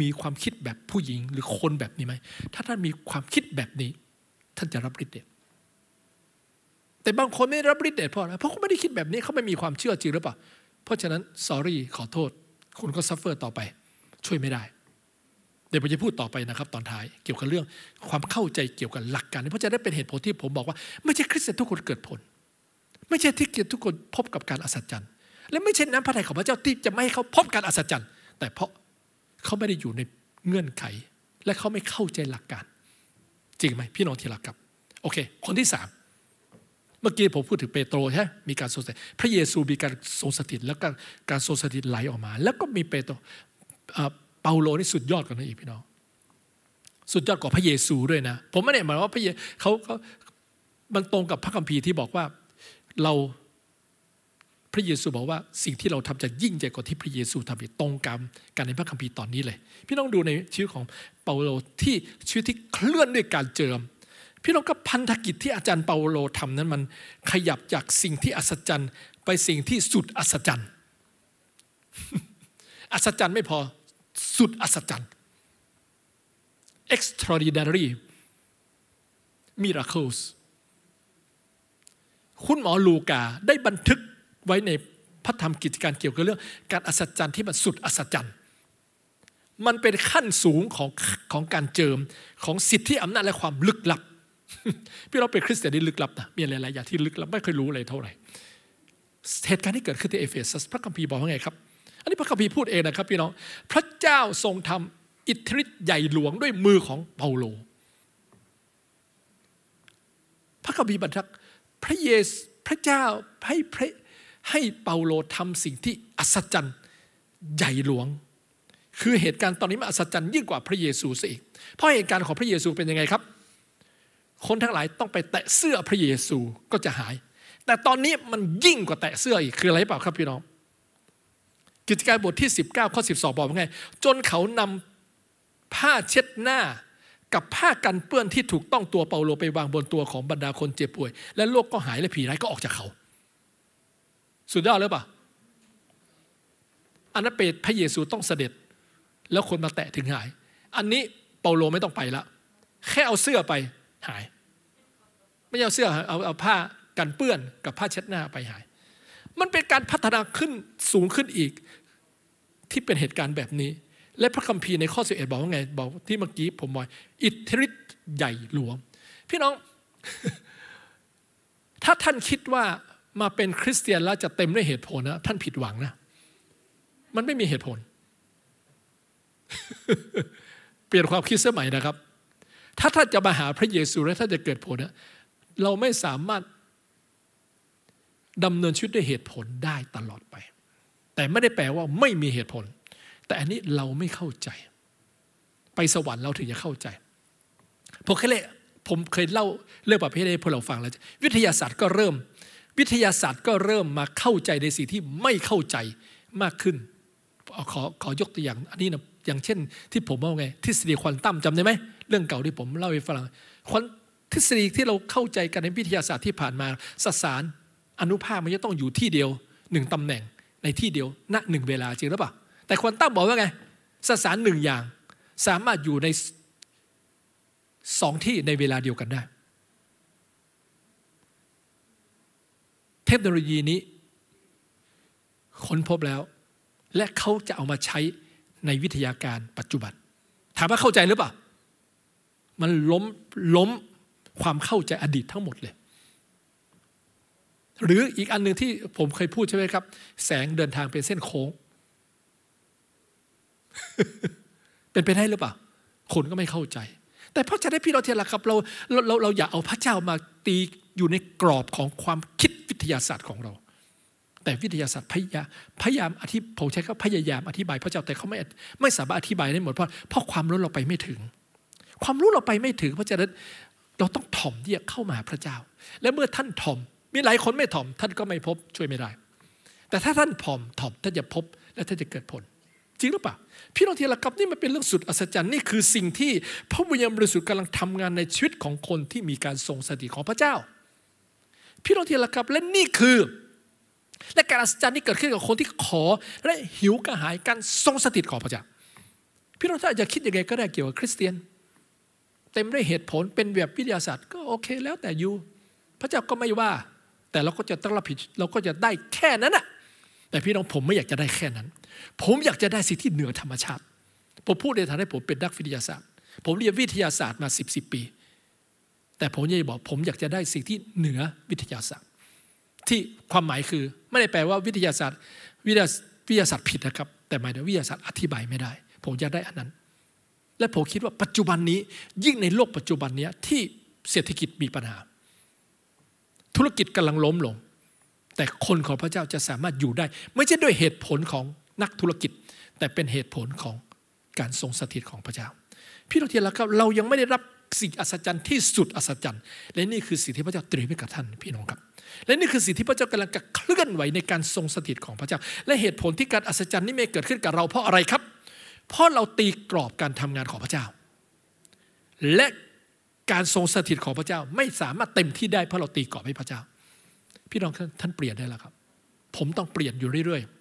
มีความคิดแบบผู้หญิงหรือคนแบบนี้ไหมถ้าท่านมีความคิดแบบนี้ ท่านจะรับฤทธิ์เดชแต่บางคนไม่รับฤทธิ์เดชเพราะอะไรเพราะเขาไม่ได้คิดแบบนี้เขาไม่มีความเชื่อจริงหรือเปล่าเพราะฉะนั้นสอรี่ขอโทษคุณก็ซัฟเฟอร์ต่อไป ช่วยไม่ได้เดี๋ยวผมจะพูดต่อไปนะครับตอนท้าย เกี่ยวกับเรื่องความเข้าใจเกี่ยวกับหลักการเพราะจะได้เป็นเหตุผลที่ผมบอกว่าไม่ใช่คริสเตียนทุกคนเกิดผล ไม่ใช่ที่เกียรติทุกคนพบกับการอัศจรรย์และไม่ใช่น้ำพระทัยของพระเจ้าที่จะไม่ให้เขาพบการอัศจรรย์แต่เพราะเขาไม่ได้อยู่ในเงื่อนไข และเขาไม่เข้าใจหลักการ จริงไหมพี่น้องที่รักครับ โอเคคนที่สามเมื่อกี้ผมพูดถึงเปโตรใช่มีการทรงสถิตพระเยซูมีการทรงสถิตแล้วก็การทรงสถิตไหลออกมา แล้วก็มีเปโตรเปาโลนี่สุดยอดกว่านั้นอีกพี่น้องสุดยอดกว่าพระเยซูด้วยนะ ผมไม่ได้หมายว่าพระเยเขาเขามันตรงกับพระคัมภีร์ที่บอกว่าเราพระเยซูบอกว่าสิ่งที่เราทำจะยิ่งใหญ่กว่าที่พระเยซูทำอีกตรงกรรมกันในพระคัมภีร์ตอนนี้เลย พี่น้องดูในชีวิตของเปาโลที่ชีวิตที่เคลื่อนด้วยการเจิม พี่น้องก็พันธกิจที่อาจารย์เปาโลทำนั้นมันขยับจากสิ่งที่อัศจรรย์ ไปสิ่งที่สุดอัศจรรย์อัศจรรย์ไม่พอสุดอัศจรรย์ extraordinary miracles คุณหมอลูกาได้บันทึกไว้ในพระธรรมกิจการเกี่ยวกับเรื่อง การอัศจรรย์ที่มันสุดอัศจรรย์ มันเป็นขั้นสูงของของการเจิมของสิทธิอำนาจและความลึกลับพี่เราเป็นคริสเตียนที่ลึกลับนะมีหลายๆอย่างที่ลึกลับไม่เคยรู้อะไรเท่าไหร่เหตุการณ์ที่เกิดขึ้นที่เอเฟซัสพระคัมภีร์บอกว่าไงครับ อันนี้พระคัมภีร์พูดเองนะครับ พี่น้อง พระเจ้าทรงทำอิทธิฤทธิ์ใหญ่หลวงด้วยมือของเปาโลพระคัมภีร์บันทึกพระเยูพระเจ้าให้พระให้เปาโลทำสิ่งที่อัศจรรย์ใหญ่หลวง คือเหตุการณ์ตอนนี้มันอัศจรรย์ยิ่งกว่าพระเยซูซะอีก เพราะเหตุการณ์ของพระเยซูเป็นยังไงครับ คนทั้งหลายต้องไปแตะเสื้อพระเยซูก็จะหาย แต่ตอนนี้มันยิ่งกว่าแตะเสื้ออีก คืออะไรเปล่าครับพี่น้อง กิจการบทที่ 19ข้อ12 บอกว่าไง จนเขานำผ้าเช็ดหน้ากับผ้ากันเปื้อนที่ถูกต้องตัวเปาโลไปวางบนตัวของบรรดาคนเจ็บป่วย และโรคกก็หายและผีร้ายก็ออกจากเขาสุดยอดหรือเปล่าอันนั้นเป็นพระเยซูต้องเสด็จแล้วคนมาแตะถึงหาย อันนี้เปาโลไม่ต้องไปละ แค่เอาเสื้อไปหาย ไม่เอาเสื้อเอาเอาผ้ากันเปื้อนกับผ้าเช็ดหน้าไปหาย มันเป็นการพัฒนาขึ้นสูงขึ้นอีก ที่เป็นเหตุการณ์แบบนี้ และพระคัมภีร์ในข้อเ็ดบอกว่าไง บอก ที่เมื่อกี้ผมบอกอิทธิฤทธิ์ใหญ่หลวงพี่น้อง ถ้าท่านคิดว่ามาเป็นคริสเตียนแล้วจะเต็มด้วยเหตุผลนะท่านผิดหวังนะ มันไม่มีเหตุผล เปลี่ยนความคิดสมัยนะครับ ถ้าท่านจะมาหาพระเยซูและท่านจะเกิดผลนะเราไม่สามารถดำเนินชีวิตด้วยเหตุผลได้ตลอดไป แต่ไม่ได้แปลว่าไม่มีเหตุผล แต่อันนี้เราไม่เข้าใจ ไปสวรรค์เราถึงจะเข้าใจพวกคเลผมเคยเล่า เรื่องประเภทนี้พวกเราฟังแล้ว วิทยาศาสตร์ก็เริ่มวิทยาศาสตร์ก็เริ่มมาเข้าใจในสิ่งที่ไม่เข้าใจมากขึ้น ขอขอยกตัวอย่างอันนี้นะอย่างเช่นที่ผมเอาไงทฤษฎีควอนตัมจำได้ไหม เรื่องเก่าที่ผมเล่าให้ฟังควอนทฤษฎีที่เราเข้าใจกันในวิทยาศาสตร์ที่ผ่านมา สสารอนุภาคมันจะต้องอยู่ที่เดียวหนึ่งตำแหน่ง ในที่เดียวณหนึ่งเวลาจริงหรือเปล่าแต่ควอนตัมบอกว่าไง สสารหนึ่งอย่างสามารถอยู่ในสองที่ในเวลาเดียวกันได้เทคโนโลยีนี้ค้นพบแล้ว และเขาจะเอามาใช้ในวิทยาการปัจจุบัน ถามว่าเข้าใจหรือเปล่ามันล้มล้มความเข้าใจอดีตทั้งหมดเลย หรืออีกอันหนึ่งที่ผมเคยพูดใช่ไหมครับแสงเดินทางเป็นเส้นโค้ง เป็นไปได้หรือเปล่าคนก็ไม่เข้าใจ แต่เพราะฉะนั้นพี่เราเทียนละครับ เราเราเราอย่าเอาพระเจ้ามาตีอยู่ในกรอบของความคิดวิทยาศาสตร์ของเรา แต่วิทยาศาสตร์พยายามพยายามอธิผมใช้ขาพยายามอธิบายพระเจ้าแต่เขาไม่ไม่สามารถอธิบายได้หมดเพราะเพราะความรู้เราไปไม่ถึง ความรู้เราไปไม่ถึงเพราะฉะนั้นเราต้องถ่อมที่จะเข้ามาพระเจ้า และเมื่อท่านถ่อมมีหลายคนไม่ถ่อม ท่านก็ไม่พบช่วยไม่ได้ แต่ถ้าท่านถ่อมถ่อมท่านจะพบ และท่านจะเกิดผล จริงหรือเปล่าพี่น้องี่ระกับนี่มันเป็นเรื่องสุดอัศจรรย์นี่คือสิ่งที่พระวิญญาณบริสุทธิ์กำลังทำงานในชีวิตของคนที่มีการทรงสติของพระเจ้าพี่น้องที่รักครับและนี่คือและการอัศจรรย์ที่เกิดขึ้นกับคนที่ขอและหิวกระหายการทรงสถิตของพระเจ้าพี่น้องถ้าจะคิดยังไงก็ได้เกี่ยวกับคริสเตียนเต็มด้วยเหตุผลเป็นแบบวิทยาศาสตร์ก็โอเค แล้วแต่อยู่ พระเจ้าก็ไม่ว่า แต่เราก็จะต้องรับผิดเราก็จะได้แค่นั้นนะแต่พี่น้องผมไม่อยากจะได้แค่นั้น ผมอยากจะได้สิ่งที่เหนือธรรมชาติผมพูดในฐานะผมเป็นนักวิทยาศาสตร์ ผมเรียนวิทยาศาสตร์มาสิบสิบปีแต่ผมอยากจะบอก ผมอยากจะได้สิ่งที่เหนือวิทยาศาสตร์ ที่ความหมายคือไม่ได้แปลว่าวิทยาศาสตร์วิทยาวิทยาศาสตร์ผิดนะครับ แต่หมายถึงวิทยาศาสตร์อธิบายไม่ได้ ผมอยากได้อันนั้น และผมคิดว่าปัจจุบันนี้ยิ่งในโลกปัจจุบันนี้ที่เศรษฐกิจมีปัญหา ธุรกิจกำลังล้มลง แต่คนของพระเจ้าจะสามารถอยู่ได้ ไม่ใช่ด้วยเหตุผลของนักธุรกิจ แต่เป็นเหตุผลของการทรงสถิตของพระเจ้าพี่เราเทียนลวครับเรายังไม่ได้รับสิ่งอัศจรรย์ที่สุดอัศจรรย์ และนี่คือสิ่งที่พระเจ้าเตรียมให้กับท่านพี่น้องครับและนี่คือสิ่งที่พระเจ้ากำลังจะเคลื่อนไหวในการทรงสถิตของพระเจ้า และเหตุผลที่การอัศจรรย์นี้ไม่เกิดขึ้นกับเราเพราะอะไรครับ เพราะเราตีกรอบการทำงานของพระเจ้า และการทรงสถิตของพระเจ้าไม่สามารถเต็มที่ได้เพราะเราตีกรอบให้พระเจ้า พี่น้องท่านเปลี่ยนได้แล้วครับ ผมต้องเปลี่ยนอยู่เรื่อยๆ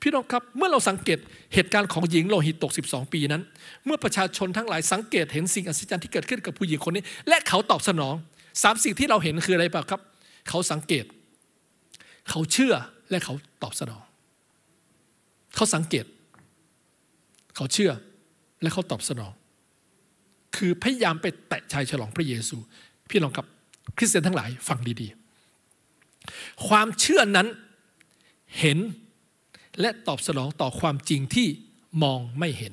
พี่น้องครับเมื่อเราสังเกตเหตุการณ์ของหญิงโลหิตตก 12 ปีนั้น เมื่อประชาชนทั้งหลายสังเกตเห็นสิ่งอัศจรรย์ที่เกิดขึ้นกับผู้หญิงคนนี้ และเขาตอบสนองสามสิ่งที่เราเห็นคืออะไรเปล่าครับเขาสังเกต เขาเชื่อและเขาตอบสนอง เขาสังเกต เขาเชื่อและเขาตอบสนอง คือพยายามไปแตะชายฉลองพระเยซูพี่น้องครับคริสเตียนทั้งหลายฟังดี ๆ ความเชื่อนั้นเห็นและตอบสนองต่อความจริงที่มองไม่เห็น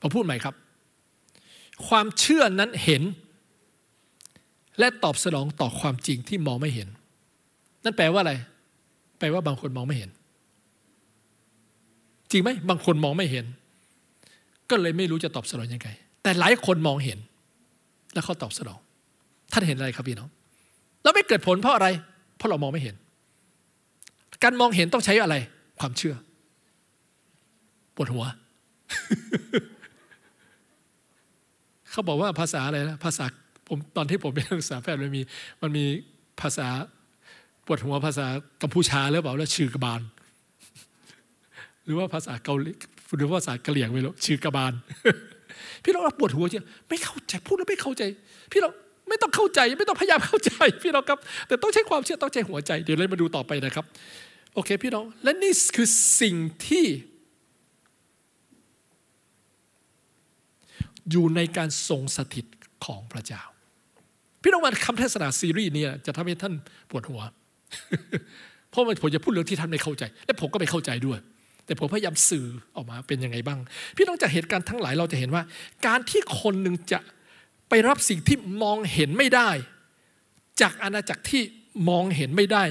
ผมพูดใหม่ครับ ความเชื่อนั้นเห็น และตอบสนองต่อความจริงที่มองไม่เห็น นั่นแปลว่าอะไร แปลว่าบางคนมองไม่เห็น จริงไหมบางคนมองไม่เห็น ก็เลยไม่รู้จะตอบสนองยังไง แต่หลายคนมองเห็น แล้วเขาตอบสนอง ท่านเห็นอะไรครับพี่น้องแล้วไม่เกิดผลเพราะอะไร เพราะเรามองไม่เห็น การมองเห็นต้องใช้อะไรความเชื่อปวดหัวเขาบอกว่าภาษาอะไรนะภาษาผมตอนที่ผมเป็นนักศึกษาแพทย์มันมี มันมีภาษาปวดหัวภาษากัมพูชาหรือเปล่าแล้วชื่อกบาลหรือว่าภาษาเกาหลีหรือว่าภาษาเกาหลียงไม่รู้ชื่อกบาลพี่เราปวดหัวจริงไม่เข้าใจ พูดแล้วไม่เข้าใจ พี่เราไม่ต้องเข้าใจ ไม่ต้องพยายามเข้าใจ พี่เราครับแต่ต้องใช้ความเชื่อ ต้องใช้หัวใจเดี๋ยวเรามาดูต่อไปนะครับโอเคพี่น้องและนี่คือสิ่งที่ อยู่ในการทรงสถิตของพระเจ้า พี่น้องมันคำเทศนาซีรีส์นี้จะทำให้ท่านปวดหัว เพราะมันผมจะพูดเรื่องที่ท่านไม่เข้าใจและผมก็ไม่เข้าใจด้วย แต่ผมพยายามสื่อออกมาเป็นยังไงบ้าง พี่น้องจากเหตุการณ์ทั้งหลายเราจะเห็นว่า การที่คนหนึ่งจะไปรับสิ่งที่มองเห็นไม่ได้ จากอาณาจักรที่มองเห็นไม่ได้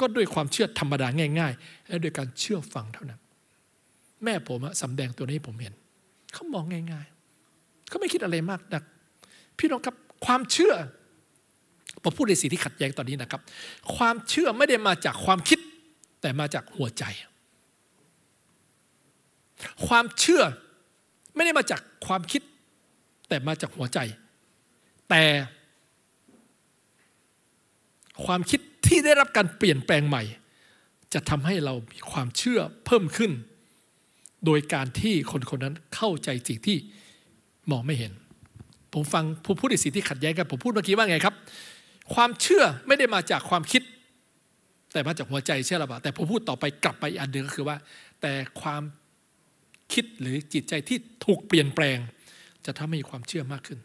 ก็ด้วยความเชื่อธรรมดาง่ายๆ และด้วยการเชื่อฟังเท่านั้น แม่ผมสำแดงตัวนี้ผมเห็นเขามองง่ายๆเขาไม่คิดอะไรมากนักพี่น้องครับความเชื่อผมพูดในสิ่งที่ขัดแย้งตอนนี้นะครับ ความเชื่อไม่ได้มาจากความคิด แต่มาจากหัวใจ ความเชื่อไม่ได้มาจากความคิด แต่มาจากหัวใจ แต่ความคิดที่ได้รับการเปลี่ยนแปลงใหม่ จะทำให้เรามีความเชื่อเพิ่มขึ้น โดยการที่คนคนนั้นเข้าใจสิ่งที่มองไม่เห็น ผมฟังผู้พูดในสิ่งที่ขัดแย้งกันผมพูดเมื่อกี้ว่าไงครับ ความเชื่อไม่ได้มาจากความคิด แต่มาจากหัวใจใช่หรือเปล่าแต่ผมพูดต่อไปกลับไปอันเดิมก็คือว่า แต่ความคิดหรือจิตใจที่ถูกเปลี่ยนแปลง จะทำให้มีความเชื่อมากขึ้น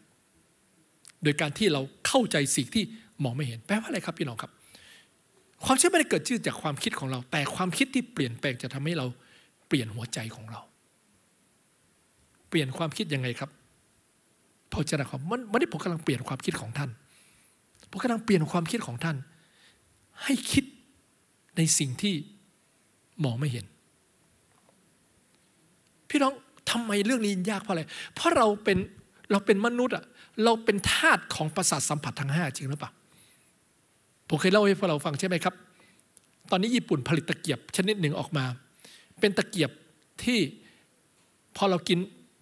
โดยการที่เราเข้าใจสิ่งที่มองไม่เห็นแปลว่าอะไรครับพี่น้องครับความเชื่อไม่ได้เกิดขึ้นจากความคิดของเรา แต่ความคิดที่เปลี่ยนแปลงจะทำให้เราเปลี่ยนหัวใจของเรา เปลี่ยนความคิดยังไงครับพอจะนะครับมันไม่ได้ผมกำลังเปลี่ยนความคิดของท่านผมกำลังเปลี่ยนความคิดของท่าน ให้คิดในสิ่งที่มองไม่เห็น พี่น้องทำไมเรื่องนี้ยากเพราะอะไร เพราะเราเป็นเราเป็นมนุษย์อะเราเป็นทาสของประสาทสัมผัสทั้งห้าจริงหรือเปล่าผมเคยเล่าให้พวกเราฟังใช่ไหมครับ ตอนนี้ญี่ปุ่นผลิตตะเกียบชนิดหนึ่งออกมา เป็นตะเกียบที่ พอเรากิน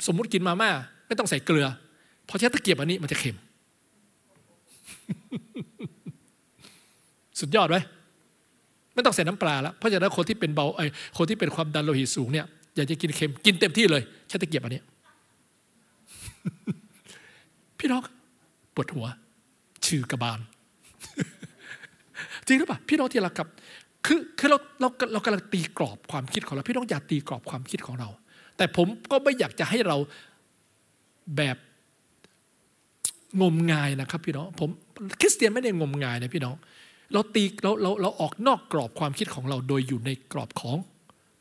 สมมุติกินมาม่าไม่ต้องใส่เกลือ พอใช้ตะเกียบอันนี้มันจะเค็ม สุดยอดไหม ไม่ต้องใส่น้ำปลาแล้ว เพราะฉะนั้นคนที่เป็นเบาไอ้คนที่เป็นความดันโลหิตสูงเนี่ยอยากจะกินเค็ม กินเต็มที่เลย ใช้ตะเกียบอันนี้ พี่น้องปวดหัวชื่อกระบาลจริงหรือเปล่าพี่น้องที่รักครับคือคือเราเราเรากำลังตีกรอบความคิดของเราพี่น้องอย่าตีกรอบความคิดของเรา แต่ผมก็ไม่อยากจะให้เราแบบงมงายนะครับพี่น้องผมคริสเตียนไม่ได้งมงายนะพี่น้องเราตีเราเราเราออกนอกกรอบความคิดของเรา โดยอยู่ในกรอบของ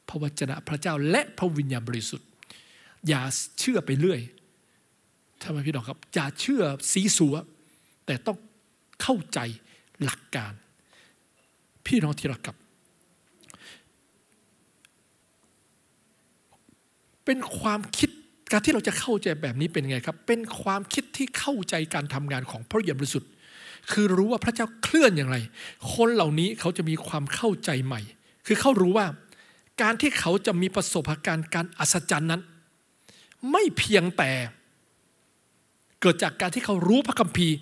พระวจนะพระเจ้าและพระวิญญาณบริสุทธิ์ อย่าเชื่อไปเรื่อยทำไมพี่น้องครับอย่าเชื่อสีสัวแต่ต้องเข้าใจหลักการพี่น้องที่รักกับเป็นความคิดการที่เราจะเข้าใจแบบนี้เป็นไงครับ เป็นความคิดที่เข้าใจการทำงานของพระเยซูบริสุทธิ์ คือรู้ว่าพระเจ้าเคลื่อนอย่างไร คนเหล่านี้เขาจะมีความเข้าใจใหม่ คือเขารู้ว่าการที่เขาจะมีประสบการณ์การอัศจรรย์นั้น ไม่เพียงแต่เกิดจากการที่เขารู้พระคัมภีร์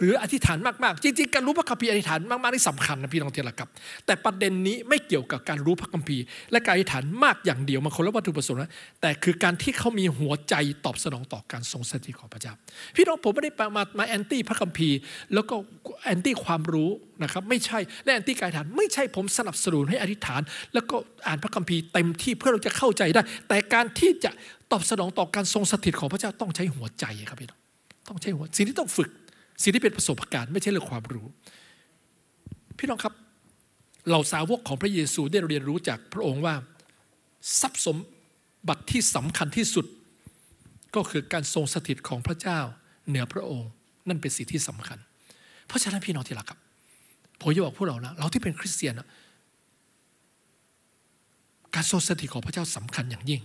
หรืออธิษฐานมากๆจริงๆ การรู้พระคัมภีร์อธิษฐานมากๆนี่สำคัญนะพี่น้องเทียละครับ แต่ประเด็นนี้ไม่เกี่ยวกับการรู้พระคัมภีร์และการอธิษฐานมากอย่างเดียวมาคนละวัตถุประสงค์นะแต่คือการที่เขามีหัวใจตอบสนองต่อการทรงสถิตของพระเจ้า พี่น้องผมไม่ได้มามาแอนตี้พระคัมภีร์แล้วก็แอนตี้ความรู้นะครับไม่ใช่และแอนตี้การอธิษฐานไม่ใช่ผมสนับสนุนให้อธิษฐาน แล้วก็อ่านพระคัมภีร์เต็มที่เพื่อเราจะเข้าใจได้ แต่การที่จะตอบสนองต่อการทรงสถิตของพระเจ้าต้องใช้หัวใจครับพี่น้องต้องใช้หัวสิ่งที่ต้องฝึกสิ่งที่เป็นประสบการณ์ไม่ใช่เรื่องความรู้ พี่น้องครับเหล่าสาวกของพระเยซูได้เรียนรู้จากพระองค์ว่าทรัพย์สมบัติที่สำคัญที่สุด ก็คือการทรงสถิตของพระเจ้าเหนือพระองค์ นั่นเป็นสิ่งที่สำคัญ เพราะฉะนั้นพี่น้องที่รักครับผมจะบอกพวกเรานะเราที่เป็นคริสเตียนนะการทรงสถิตของพระเจ้าสำคัญอย่างยิ่ง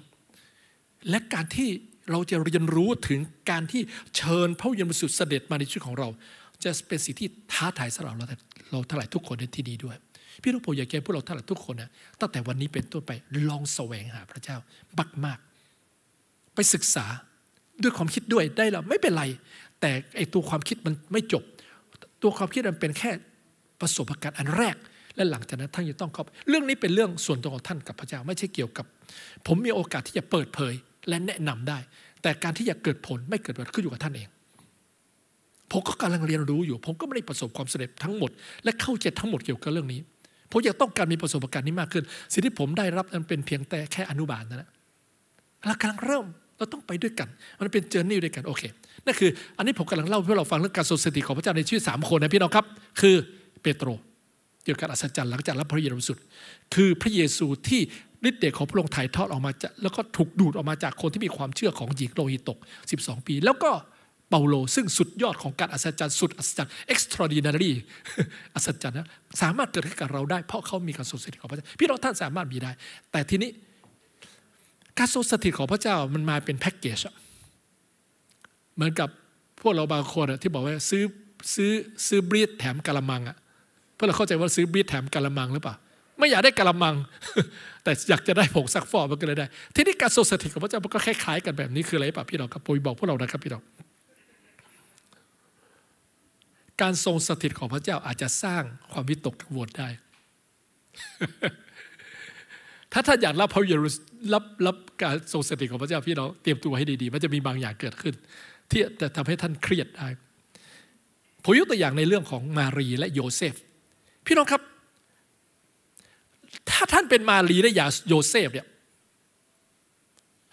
และการที่เราจะเรียนรู้ถึงการที่เชิญพระเยซูสุดเสด็จมาในชีวิตของเรา จะเป็นสิ่งที่ท้าทายสำหรับเราเราทั้งหลายทุกคนในที่ดีด้วยพี่ลูกผมอยากแก้พวกเราทั้งหลายทุกคนนะตั้งแต่วันนี้เป็นต้นไปลองแสวงหาพระเจ้ามากๆไปศึกษาด้วยความคิดด้วยได้หรอไม่เป็นไร แต่ไอตัวความคิด มันไม่จบ ตัวความคิดมันเป็นแค่ประสบการณ์อันแรก และหลังจากนั้นท่านจะต้องเข้าเรื่องนี้เป็นเรื่องส่วนตัวของท่านกับพระเจ้า ไม่ใช่เกี่ยวกับ ผมมีโอกาสที่จะเปิดเผยและแนะนำได้ แต่การที่อยากเกิดผลไม่เกิดผลขึ้นอยู่กับท่านเองผมก็กำลังเรียนรู้อยู่ผมก็ไม่ได้ประสบความสำเร็จทั้งหมด และเข้าใจทั้งหมดเกี่ยวกับเรื่องนี้ผมอยากต้องการมีประสบการณ์นี้มากขึ้น สิ่งที่ผมได้รับนั้นเป็นเพียงแต่แค่อนุบาลนั่นแหละเรากำลังเริ่มเราต้องไปด้วยกันมันเป็นเจอร์นี่ด้วยกันโอเคนั่นคืออันนี้ผมกำลังเล่าเพื่อเราฟังเรื่องการสดสติของพระเจ้าในชื่อสามคนนะพี่น้องครับ คือเปโตร เกี่ยวกับอัศจรรย์หลังจากรับพระเยซูสุด คือพระเยซูที่ฤทธิ์เดชของพระองค์ถ่ายทอดออกมาแล้วก็ถูกดูดออกมาจากคนที่มีความเชื่อของหญิงโลหิตก 12 ปี แล้วก็เปาโลซึ่งสุดยอดของการอัศจรรย์สุดอัศจรรย์ extraordinary อัศจรรย์นะสามารถเกิดขึ้นกับเราได้เพราะเขามีการทรงสถิตของพระเจ้าพี่น้องท่านสามารถมีได้แต่ทีนี้การทรงสถิตของพระเจ้ามันมาเป็นแพ็กเกจเหมือนกับพวกเราบางคนที่บอกว่าซื้อซื้อซื้อบรีดแถมกะละมังอ่ะพวกเราเข้าใจว่าซื้อบรีดแถมกะละมังหรือเปล่าไม่อยากได้กระมัง แต่อยากจะได้ผงซักฟอกมันก็เลยได้ทีนี้การทรงสถิตของพระเจ้ามันก็คล้ายๆกันแบบนี้คืออะไรป่ะ พี่น้องครับป๋ยบอกพวกเรานะครับพี่น้องการทรงสถิตของพระเจ้าอาจจะสร้างความวิตกกังวลได้ ถ้าท่านอยากรับพระเยรูรับรับ การทรงสถิตของพระเจ้าพี่น้องเตรียมตัวให้ดีๆมันจะมีบางอย่างเกิดขึ้น ที่จะทำให้ท่านเครียดได้ผมยกตัวอย่างในเรื่องของมารีและโยเซฟ พี่น้องครับถ้าท่านเป็นมารีและยาโยเซฟเนี่ย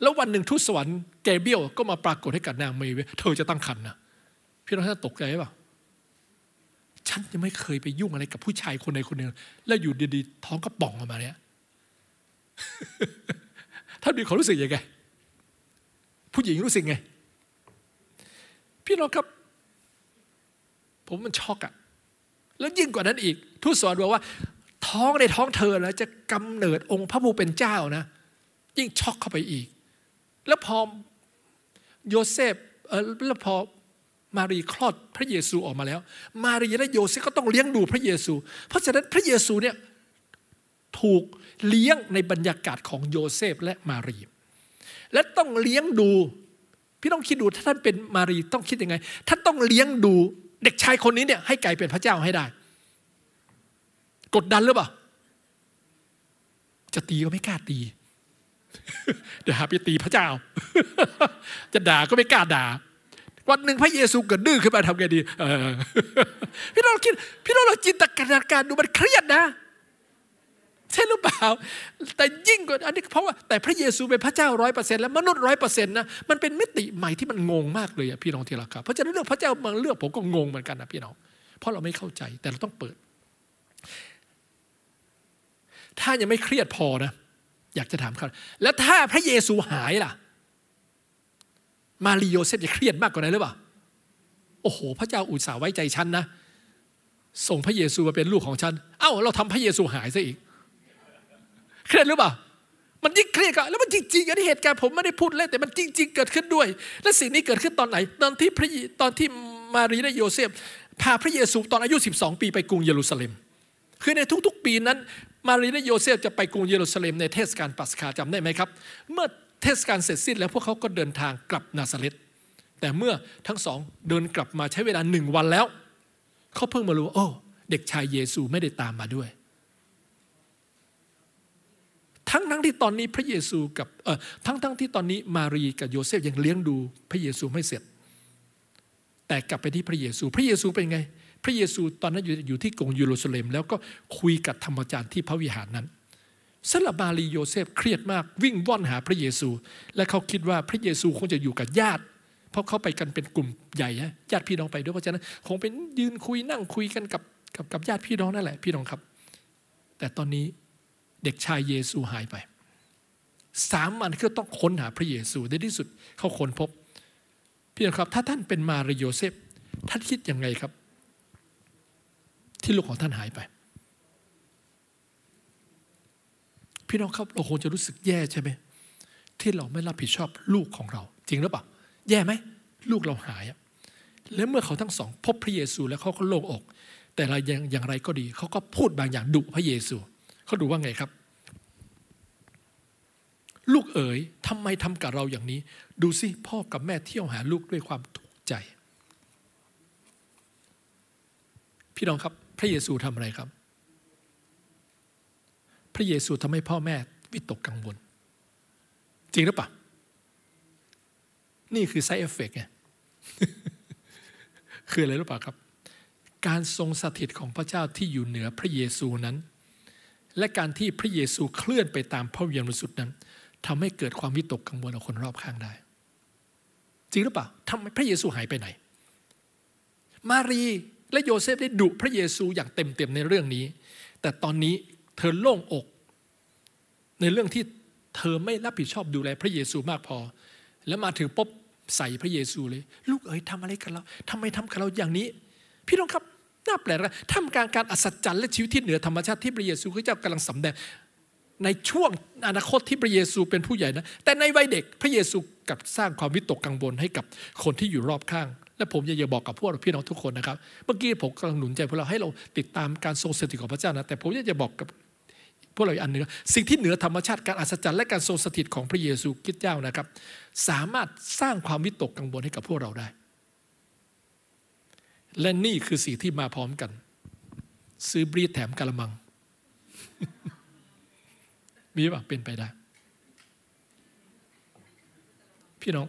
แล้ววันหนึ่งทูตสวรรค์แกเบียลก็มาปรากฏให้กับนางเมยีเธอจะตั้งครรภ์นะพี่น้องท่านตกใจป่าฉันยังไม่เคยไปยุ่งอะไรกับผู้ชายคนใดคนหนึ่งแล้วอยู่ดีๆท้องก็ป่องออกมาเนี่ยท่านมีความรู้สึกยังไงผู้หญิงรู้สึกไงพี่น้องครับ ผมมันช็อกอะแล้วยิ่งกว่านั้นอีกทูตสวรรค์บอกว่าท้องในท้องเธอแล้วจะกำเนิดองค์พระผู้เป็นเจ้านะยิ่งช็อกเข้าไปอีก แล้วพอโยเซฟเออแล้วพอมารีคลอดพระเยซูออกมาแล้ว มารีและโยเซฟก็ต้องเลี้ยงดูพระเยซู เพราะฉะนั้นพระเยซูเนี่ยถูกเลี้ยงในบรรยากาศของโยเซฟและมารี และต้องเลี้ยงดู พี่ต้องคิดดูถ้าท่านเป็นมารี ต้องคิดยังไงท่านต้องเลี้ยงดูเด็กชายคนนี้เนี่ยให้กลายเป็นพระเจ้าให้ได้กดดันหรือเปล่า จะตีก็ไม่กล้าตี เดี๋ยวหาไปตีพระเจ้า จะด่าก็ไม่กล้าด่า วันหนึ่งพระเยซูเกิดดื้อขึ้นมาทำไงดีพี่น้องคิด พี่น้องเราจินตนาการดูมันเครียดนะใช่หรือเปล่า แต่ยิ่งกว่าอันนี้เพราะว่าแต่พระเยซูเป็นพระเจ้าร้อยเปอร์เซ็นต์แล้วมนุษย์ร้อยเปอร์เซ็นต์นะ มันเป็นมิติใหม่ที่มันงงมากเลยอะพี่น้องที่รักครับเพราะฉะนั้นเรื่องพระเจ้าบางเรื่องผมก็งงเหมือนกันนะพี่น้อง เพราะเราไม่เข้าใจ แต่เราต้องเปิดถ้ายังไม่เครียดพอนะอยากจะถามเขาแล้วถ้าพระเยซูหายล่ะ มาริโยเซฟจะเครียดมากกว่านั้นหรือเปล่า โอ้โห พระเจ้าอุตส่าห์ไว้ใจฉันนะ ส่งพระเยซูมาเป็นลูกของฉันเอา้าเราทำพระเยซูหายซะอีกเครียดหรือเปล่ามันยิ่งเครียดก็แล้วมันจริงๆอันนี้เหตุการณ์ผมไม่ได้พูดเล่นแต่มันจริง ๆเกิดขึ้นด้วย และสิ่งนี้เกิดขึ้นตอนไหน ตอนที่พระตอนที่มารีและโยเซฟพาพระเยซูตอนอายุ 12 ปีไปกรุงเยรูซาเล็ม คือในทุก ๆ ปีนั้นมารีและโยเซฟจะไปกรุงเยรูซาเล็มในเทศกาลปัสกาจำได้ไหมครับ เมื่อเทศกาลเสร็จสิ้นแล้วพวกเขาก็เดินทางกลับนาซาเรตแต่เมื่อทั้งสองเดินกลับมาใช้เวลาหนึ่งวันแล้วเขาเพิ่งมารู้โอ้เด็กชายเยซูไม่ได้ตามมาด้วย ทั้งทั้งที่ตอนนี้พระเยซูกับเออทั้งทั้งที่ตอนนี้มารีกับโยเซฟยังเลี้ยงดูพระเยซู ไม่เสร็จ แต่กลับไปที่พระเยซูพระเยซูเป็นไงพระเยซูตอนนั้นอยู่ที่กรุงเยรูซาเล็มแล้วก็คุยกับธรรมจารย์ที่พระวิหารนั้นสลับมารีโยเซฟเครียดมากวิ่งว่อนหาพระเยซู และเขาคิดว่าพระเยซูคงจะอยู่กับญาติ เพราะเขาไปกันเป็นกลุ่มใหญ่ญาติพี่น้องไปด้วยเพราะฉะนั้นคงเป็นยืนคุยนั่งคุยกันกับกับกับญาติพี่น้องนั่นแหละพี่น้องครับ แต่ตอนนี้เด็กชายเยซูหายไปสามวันก็ต้องค้นหาพระเยซูในที่สุดเขาค้นพบพี่น้องครับ ถ้าท่านเป็นมาริโยเซฟท่านคิดยังไงครับที่ลูกของท่านหายไป พี่น้องครับเราคงจะรู้สึกแย่ใช่ไหม ที่เราไม่รับผิดชอบลูกของเรา จริงหรือเปล่าแย่ไหมลูกเราหาย และเมื่อเขาทั้งสองพบพระเยซู แล้วเขาก็โล่งอกแต่อะไรอย่างไรก็ดีเขาก็พูดบางอย่างดุพระเยซูเขาดูว่าไงครับ ลูกเอ๋ยทำไมทำกับเราอย่างนี้ ดูสิพ่อกับแม่เที่ยวหาลูกด้วยความทุกข์ใจ พี่น้องครับระเยซูทำอะไรครับ พระเยซูทำให้พ่อแม่วิตกกังวล จริงหรือเปล่า นี่คือไซเอฟเฟกไง คืออะไรหรือเปล่าครับ การทรงสถิตของพระเจ้าที่อยู่เหนือพระเยซูนั้น และการที่พระเยซูเคลื่อนไปตาม พระเยญญรสุดนั้นทำให้เกิดความวิตกกังวลกับคนรอบข้างได้ จริงหรือเปล่าทำไมพระเยซูหายไปไหน มารีและโยเซฟได้ดุพระเยซูอย่างเต็มเต็มในเรื่องนี้ แต่ตอนนี้เธอโล่งอก ในเรื่องที่เธอไม่รับผิดชอบดูแลพระเยซูมากพอ แล้วมาถึงปุ๊บใส่พระเยซูเลย ลูกเอ๋ยทำอะไรกับเรา ทำไมทำกับเราอย่างนี้ พี่น้องครับน่าแปลกนะท่ามกลางการอัศจรรย์และชีวิตที่เหนือธรรมชาติที่พระเยซูขริเจ้ากำลังสำแดงในช่วงอนาคตที่พระเยซูเป็นผู้ใหญ่นะ แต่ในวัยเด็กพระเยซูกับสร้างความวิตกกังวลให้กับคนที่อยู่รอบข้างและผมอยากจะบอกกับพวกพี่น้องทุกคนนะครับ เมื่อกี้ผมกำลังหนุนใจพวกเราให้เรา ติดตามการทรงสถิตของพระเจ้านะแต่ผมอยากจะบอกกับพวกเราอีกอันหนึ่งสิ่งที่เหนือธรรมชาติการอัศจรรย์และการทรงสถิตของพระเยซูคริสต์เจ้านะครับ สามารถสร้างความวิตกกังวลให้กับพวกเราได้ และนี่คือสิ่งที่มาพร้อมกัน ซื้อบรีดแถมกะละมัง มีป่ะเป็นไปได้พี่น้อง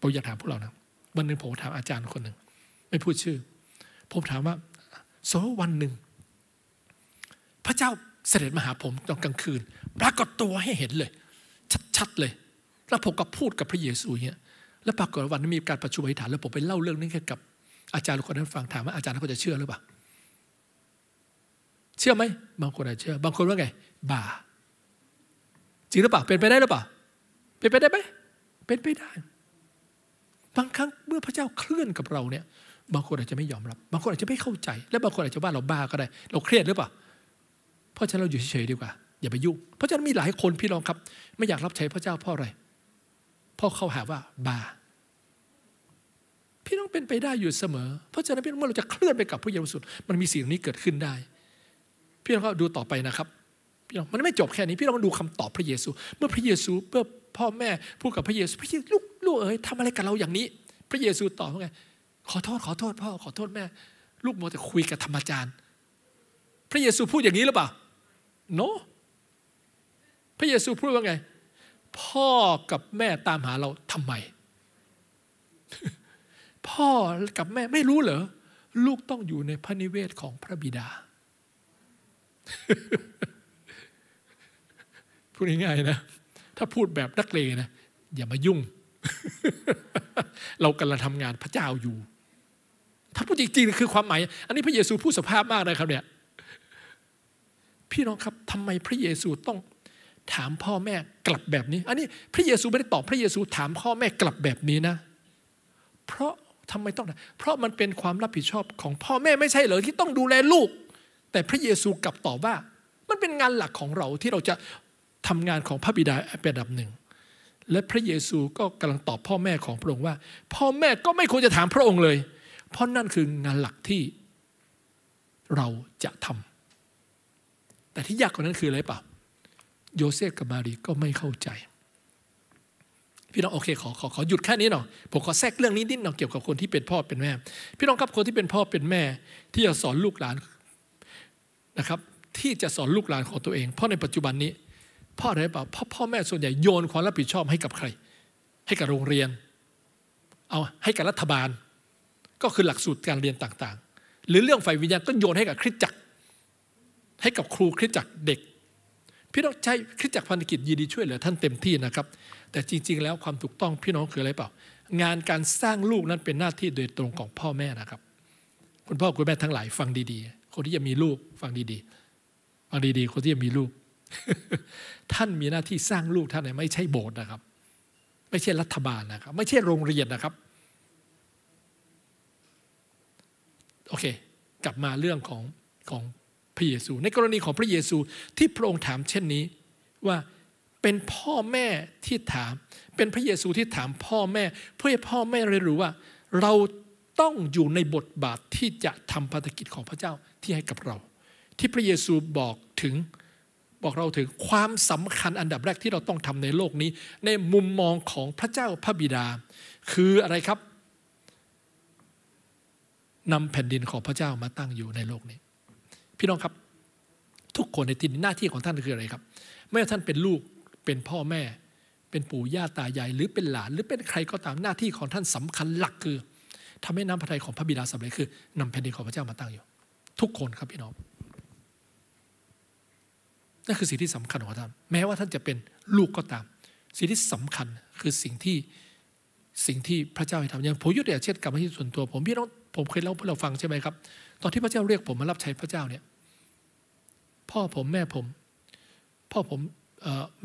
ผมอยากถามพวกเรานะวันหนึ่งผมถามอาจารย์คนหนึ่งไม่พูดชื่อ ผมถามว่าโซวันหนึ่ง พระเจ้าเสด็จมาหาผมตอนกลางคืนปรากฏตัวให้เห็นเลย ชัด ๆ เลย แล้วผมก็พูดกับพระเยซูเนี่ยแล้วปรากฏวันนั้นมีการประชุมอธิษฐานแล้วผมไปเล่าเรื่องนี้ให้กับอาจารย์คนนั้น ฟังถามว่าอาจารย์เขาจะเชื่อหรือเปล่าเชื่อไหม บางคนอาจจะเชื่อ บางคนว่าไงบ้าจริงหรือเปล่าเป็นไปได้หรือเปล่าเป็นไปได้ไหมเป็นไปได้บางครั้งเมื่อพระเจ้าเคลื่อนกับเราเนี่ยบางคนอาจจะไม่ยอมรับบางคนอาจจะไม่เข้าใจ และบางคนอาจจะว่าเราบ้าก็ได้ เราเครียดหรือเปล่า เพราะฉะนั้นเราอยู่เฉยๆ ดีกว่า อย่าไปยุ่งเพราะฉะนั้นมีหลายคนพี่น้องครับไม่อยากรับใช้พระเจ้าเพราะอะไรเพราะเขาหาว่าบ้าพี่น้องเป็นไปได้อยู่เสมอ เพราะฉะนั้นพี่น้องเมื่อเราจะเคลื่อนไปกับพระเยซูมันมีสิ่งนี้เกิดขึ้นได้ พี่น้องก็ดูต่อไปนะครับพี่น้องมันไม่จบแค่นี้ พี่น้องดูคำตอบพระเยซู เมื่อพระเยซูเมื่อพ่อแม่พูดกับพระเยซูพระเยซูลูกลูกเอ๋ยทำอะไรกับเราอย่างนี้ พระเยซูตอบว่าไง ขอโทษขอโทษพ่อขอโทษแม่ ลูกโมแต่คุยกับธรรมจารย์ พระเยซูพูดอย่างนี้หรือเปล่าน no พระเยซูพูดว่าไง พ่อกับแม่ตามหาเราทำไมพ่อกับแม่ไม่รู้เหรอลูกต้องอยู่ในพระนิเวศของพระบิดา พูดง่ายๆนะ ถ้าพูดแบบนักเลงนะ อย่ามายุ่งเรากำลังทำงานพระเจ้าอยู่ ถ้าพูดจริงๆคือความหมาย อันนี้พระเยซูพูดสภาพมากนะครับเนี่ย พี่น้องครับทำไมพระเยซูต้องถามพ่อแม่กลับแบบนี้ อันนี้พระเยซูไม่ได้ตอบพระเยซูถามพ่อแม่กลับแบบนี้นะ เพราะทำไมต้องเพราะมันเป็นความรับผิดชอบของพ่อแม่ไม่ใช่เหรอที่ต้องดูแลลูก แต่พระเยซูกลับตอบว่า มันเป็นงานหลักของเราที่เราจะทำงานของพระบิดาเป็นดับหนึ่งและพระเยซูก็กำลังตอบพ่อแม่ของพระองค์ว่า พ่อแม่ก็ไม่ควรจะถามพระองค์เลยเพราะนั่นคืองานหลักที่เราจะทำแต่ที่ยากกว่านั้นคืออะไรเปล่าโยเซฟกับมารีก็ไม่เข้าใจพี่น้องโอเคขอขอขอหยุดแค่นี้หน่อยผมขอแทรกเรื่องนี้นิดหน่อยเกี่ยวกับคนที่เป็นพ่อเป็นแม่ พี่น้องครับคนที่เป็นพ่อเป็นแม่ ที่จะสอนลูกหลานนะครับ ที่จะสอนลูกหลานของตัวเองเพราะในปัจจุบันนี้เพราะอะไรเปล่าเพราะพ่อแม่ส่วนใหญ่โยนความรับผิดชอบให้กับใคร ให้กับโรงเรียน เอาให้กับรัฐบาลก็คือหลักสูตรการเรียนต่าง ๆ หรือเรื่องไฟวิญญาณก็โยนให้กับคริสจักร ให้กับครูคริสจักรเด็กพี่น้องใช้คริสจักรพันธกิจยินดีช่วยเหลือท่านเต็มที่นะครับ แต่จริง ๆ แล้วความถูกต้องพี่น้องคืออะไรเปล่า งานการสร้างลูกนั้นเป็นหน้าที่โดยตรงของพ่อแม่นะครับคุณพ่อคุณแม่ทั้งหลาย ฟังดีๆ คนที่จะมีลูกฟังดีๆ ฟังดีๆ คนที่จะมีลูกท่านมีหน้าที่สร้างลูกท่านไม่ใช่โบสถ์นะครับ ไม่ใช่รัฐบาลนะครับ ไม่ใช่โรงเรียนนะครับ โอเค กลับมาเรื่องของของพระเยซู ในกรณีของพระเยซูที่พระองค์ถามเช่นนี้ว่าเป็นพ่อแม่ที่ถาม เป็นพระเยซูที่ถามพ่อแม่เพื่อให้พ่อแม่เรียนรู้ว่า เราต้องอยู่ในบทบาทที่จะทำภารกิจของพระเจ้าที่ให้กับเรา ที่พระเยซูบอกถึงบอกเราถึงความสำคัญอันดับแรกที่เราต้องทำในโลกนี้ ในมุมมองของพระเจ้าพระบิดา คืออะไรครับ นำแผ่นดินของพระเจ้ามาตั้งอยู่ในโลกนี้ พี่น้องครับทุกคนในที่นี้หน้าที่ของท่านคืออะไรครับ ไม่ว่าท่านเป็นลูกเป็นพ่อแม่ เป็นปู่ย่าตายายหรือเป็นหลาน หรือเป็นใครก็ตามหน้าที่ของท่านสำคัญหลักคือ ทำให้น้ำพระทัยของพระบิดาสำเร็จคือนำแผ่นดินของพระเจ้ามาตั้งอยู่ ทุกคนครับพี่น้องนั่นคือสิ่งที่สำคัญของท่านแม้ว่าท่านจะเป็นลูกก็ตาม สิ่งที่สำคัญคือสิ่งที่สิ่งที่พระเจ้าให้ทำอย่างผมยุติอาเช่นกรรมที่ส่วนตัว ผมพี่น้องผมเคยเล่าใพ้เราฟังใช่ไหมครับตอนที่พระเจ้าเรียกผมมารับใช้พระเจ้าเนี่ย พ่อผมแม่ผมพ่อผม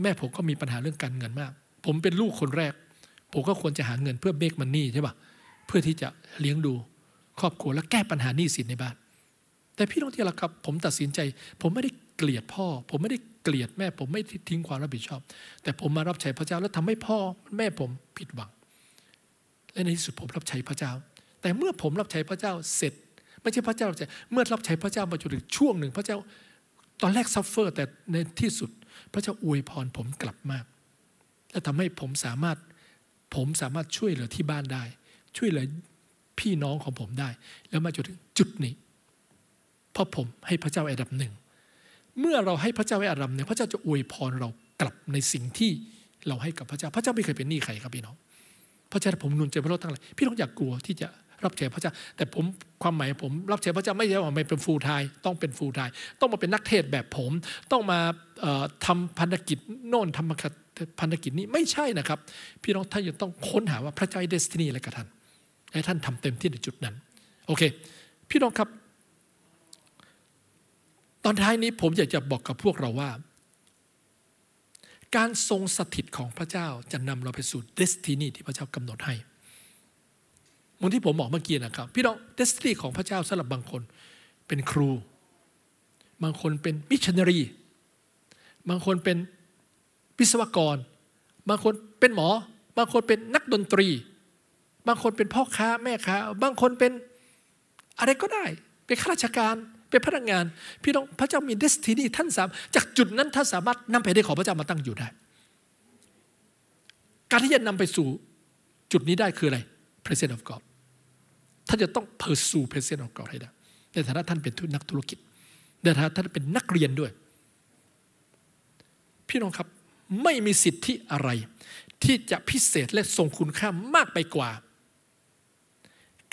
แม่ผมก็มีปัญหาเรื่องการเงินมาก ผมเป็นลูกคนแรก ผมก็ควรจะหาเงินเพื่อเบกมันนี่ใช่ปะเพื่อที่จะเลี้ยงดูครอบครัวและแก้ปัญหาหนี้สินในบ้านแต่พี่น้องที่รักครับ ผมตัดสินใจผมไม่ได้เกลียดพ่อ ผมไม่ได้เกลียดแม่ผมไม่ทิ้งความรับผิดชอบ แต่ผมมารับใช้พระเจ้าแล้วทำให้พ่อแม่ผมผิดหวัง และในที่สุดผมรับใช้พระเจ้า แต่เมื่อผมรับใช้พระเจ้าเสร็จ ไม่ใช่พระเจ้ารับใช้เมื่อรับใช้พระเจ้ามาจนถึงช่วงหนึ่งพระเจ้าตอนแรกซัฟเฟอร์ แต่ในที่สุดพระเจ้าอวยพรผมกลับมาก และทำให้ผมสามารถผมสามารถช่วยเหลือที่บ้านได้ ช่วยเหลือพี่น้องของผมได้ แล้วมาจนถึงจุดนี้เพราะผมให้พระเจ้าอันดับหนึ่งเมื่อเราให้พระเจ้าไว้อารัมเนี่ยพระเจ้าจะอวยพรเรากลับในสิ่งที่เราให้กับพระเจ้าพระเจ้าไม่เคยเป็นหนี้ใครครับพี่น้องพระเจ้าผมนุนใจพระจ้าทั้งหลายพี่น้องอย่ากกลัวที่จะรับใช้พระเจ้าแต่ผมความหมายผมรับใช้พระเจ้าไม่ใช่ว่าไม่เป็นฟูลไทยต้องเป็นฟูลไทยต้องมาเป็นนักเทศแบบผมต้องมาทำพันธกิจโน่นทำพันธกิจนี้ไม่ใช่นะครับ พี่น้องท่านจะต้องค้นหาว่าพระเจ้าเดสตินีอะไรกับท่านให้ท่านทำเต็มที่ในจุดนั้นโอเค พี่น้องครับตอนท้ายนี้ผมอยากจะบอกกับพวกเราว่า การทรงสถิตของพระเจ้าจะนำเราไปสู่เดสตินีที่พระเจ้ากำหนดให้เหมือนที่ผมบอกเมื่อกี้นะครับ พี่น้องเดสตินีของพระเจ้าสำหรับบางคนเป็นครู บางคนเป็นมิชชันนารีบางคนเป็นวิศวกร บางคนเป็นหมอ บางคนเป็นนักดนตรี บางคนเป็นพ่อค้าแม่ค้าบางคนเป็นอะไรก็ได้ เป็นข้าราชการเป็นพนักงานพี่น้องพระเจ้ามีเดสตินีท่านสามจากจุดนั้นท่านสามารถนำไปได้ขอพระเจ้ามาตั้งอยู่ได้ การที่จะนำไปสู่จุดนี้ได้คืออะไร present of God ท่านจะต้อง pursue present of God ให้ได้ในฐานะท่านเป็นนักธุรกิจในฐานะท่านเป็นนักเรียนด้วย พี่น้องครับ ไม่มีสิทธิอะไร ที่จะพิเศษและทรงคุณค่า มากไปกว่า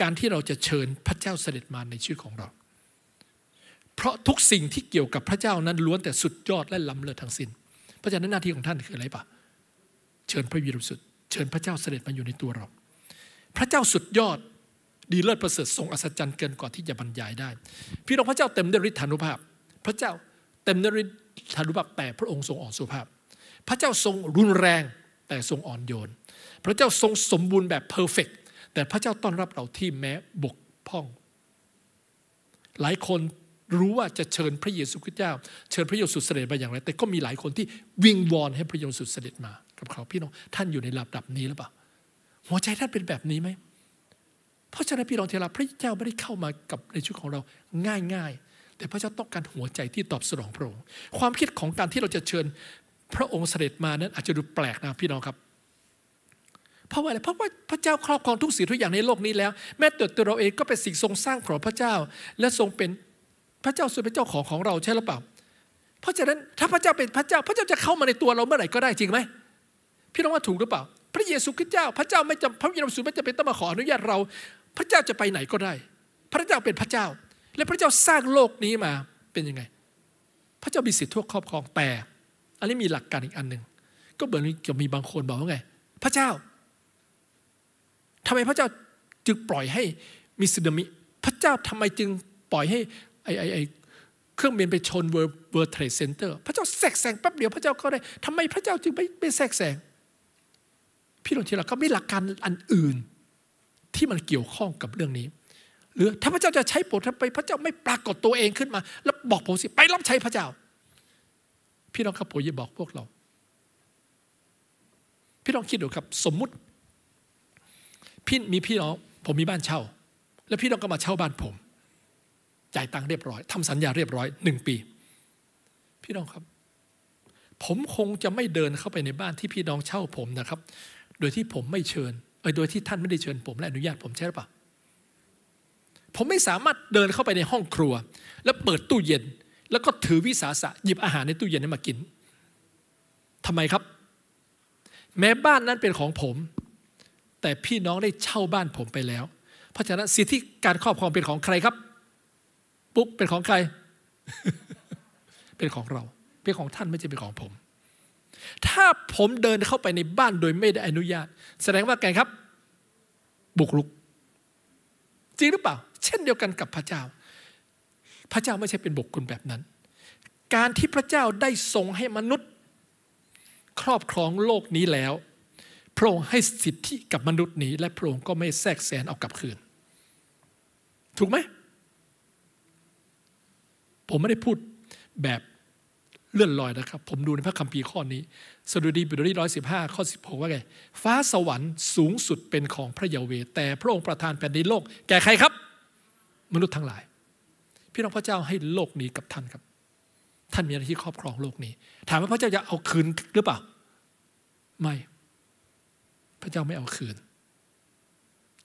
การที่เราจะเชิญพระเจ้าเสด็จมาในชีวิตของเราเพราะทุกสิ่งที่เกี่ยวกับพระเจ้านั้นล้วนแต่สุดยอดและล้ำเลิศทั้งสิน้นเพราะฉะนั้นหน้าที่ของท่านคืออะไรปะเชิญพระวิรุสุดเชิญพระเจ้าเสด็จมาอยู่ในตัวเรา พระเจ้าสุดยอด ดีเลิศประเสริฐทรงอัศจรรย์เกินกว่าที่จะบรรยายได้ พี่น้องพระเจ้าเต็มด้วยฤทธานุภาพ พระเจ้าเต็มด้วยฤทธานุภาพแต่พระองค์ทรงอ่อนสุภาพ พระเจ้าทรงรุนแรงแต่ทรงอ่อนโยน พระเจ้าทรงสมบูรณ์แบบเพอร์เฟกแต่พระเจ้าต้อนรับเรา ที่แม้บกพร่อง หลายคนรู้ว่าจะเชิญพระเยซูคริสต์เจ้า เชิญพระเยซูเสด็จมาอย่างไรแต่ก็มีหลายคนที่วิงวอนให้พระเยซูเสด็จมากับเขาพี่น้องท่านอยู่ในระดับนี้หรือเปล่าหัวใจท่านเป็นแบบนี้ไหมเพราะฉะนั้นพี่น้องเทราพระเจ้าไม่ได้เข้ามากับในชีวิตของเราง่าย ๆ แต่พระเจ้าต้องการหัวใจที่ตอบสนองพระองค์ ความคิดของการที่เราจะเชิญพระองค์เสด็จมานั้น อาจจะดูแปลกนะพี่น้องครับ เพราะว่าอะไรเพราะว่าพระเจ้าครอบครองทุกสิ่งทุกอย่างในโลกนี้แล้ว แม้ตตัวเราเองก็เป็นสิ่งทรงสร้างของพระเจ้าและทรงเป็นพระเจ้าทรงเป็นเจ้าของของเราใช่หรือเปล่า เพราะฉะนั้นถ้าพระเจ้าเป็นพระเจ้า พระเจ้าจะเข้ามาในตัวเราเมื่อไหร่ก็ได้จริงไหมพี่น้องว่าถูกหรือเปล่า พระเยซูคริสต์เจ้า พระเจ้าไม่จำพระเยซูไม่จำเป็นต้องมาขออนุญาตเรา พระเจ้าจะไปไหนก็ได้ พระเจ้าเป็นพระเจ้า และพระเจ้าสร้างโลกนี้มาเป็นยังไง พระเจ้ามีสิทธิ์ทั่วครอบครองแต่อันนี้มีหลักการอีกอันหนึ่งก็เหมือนจะมีบางคนบอกว่าไง พระเจ้า ทำไมพระเจ้าจึงปล่อยให้ มีสึนามิพระเจ้าทำไมจึงปล่อยใหไอไอไอเครื่องบินไปชนเวิร์ลเทรดเซ็นเตอร์พระเจ้าแทรกแซงแป๊บเดียวพระเจ้าก็ได้ทำไมพระเจ้าจึงไม่ไม่แทรกแซงพี่ลองทีละเขาไม่หลักการอันอื่นที่มันเกี่ยวข้องกับเรื่องนี้ หรือถ้าพระเจ้าจะใช้โปรดทำไปพระเจ้าไม่ปรากฏตัวเองขึ้นมา แล้วบอกผมสิไปรับใช้พระเจ้า พี่น้องครับผมจะบอกพวกเรา พี่น้องคิดดูครับสมมุติพี่มีพี่น้องผมมีบ้านเช่า แล้วพี่น้องก็มาเช่าบ้านผมจ่ายตังค์เรียบร้อยทำสัญญาเรียบร้อยหนึ่งปี พี่น้องครับ ผมคงจะไม่เดินเข้าไปในบ้านที่พี่น้องเช่าผมนะครับ โดยที่ผมไม่เชิญเออโดยที่ท่านไม่ได้เชิญผมและอนุญาตผมใช่หรือเปล่าผมไม่สามารถเดินเข้าไปในห้องครัว แล้วเปิดตู้เย็น แล้วก็ถือวิสาสะหยิบอาหารในตู้เย็นนั้นมากินทำไมครับ แม้บ้านนั้นเป็นของผม แต่พี่น้องได้เช่าบ้านผมไปแล้วเพราะฉะนั้นสิทธิการครอบครองเป็นของใครครับปุ๊บเป็นของใคร เป็นของเรา เป็นของท่านไม่ใช่เป็นของผม ถ้าผมเดินเข้าไปในบ้านโดยไม่ได้อนุญาตแสดงว่าไงครับ บุกรุกจริงหรือเปล่าเช่นเดียวกันกับพระเจ้า พระเจ้าไม่ใช่เป็นบุคคลแบบนั้น การที่พระเจ้าได้ทรงให้มนุษย์ ครอบครองโลกนี้แล้วพระองค์ให้สิทธิกับมนุษย์นี้และพระองค์ก็ไม่แทรกแซงเอากลับคืน ถูกไหมผมไม่ได้พูดแบบเลื่อนลอยนะครับ ผมดูในพระคัมภีร์ข้อนี้ สดุดีบทดีีร้อยสิบห้าข้อสิบหกว่าไง ฟ้าสวรรค์สูงสุดเป็นของพระเยาเวแต่พระองค์ประทานแผ่นดินโลก แก่ใครครับ มนุษย์ทั้งหลาย พี่น้องพระเจ้าให้โลกนี้กับท่านครับ ท่านมีหน้าที่ครอบครองโลกนี้ ถามว่าพระเจ้าจะเอาคืนหรือเปล่า ไม่ พระเจ้าไม่เอาคืน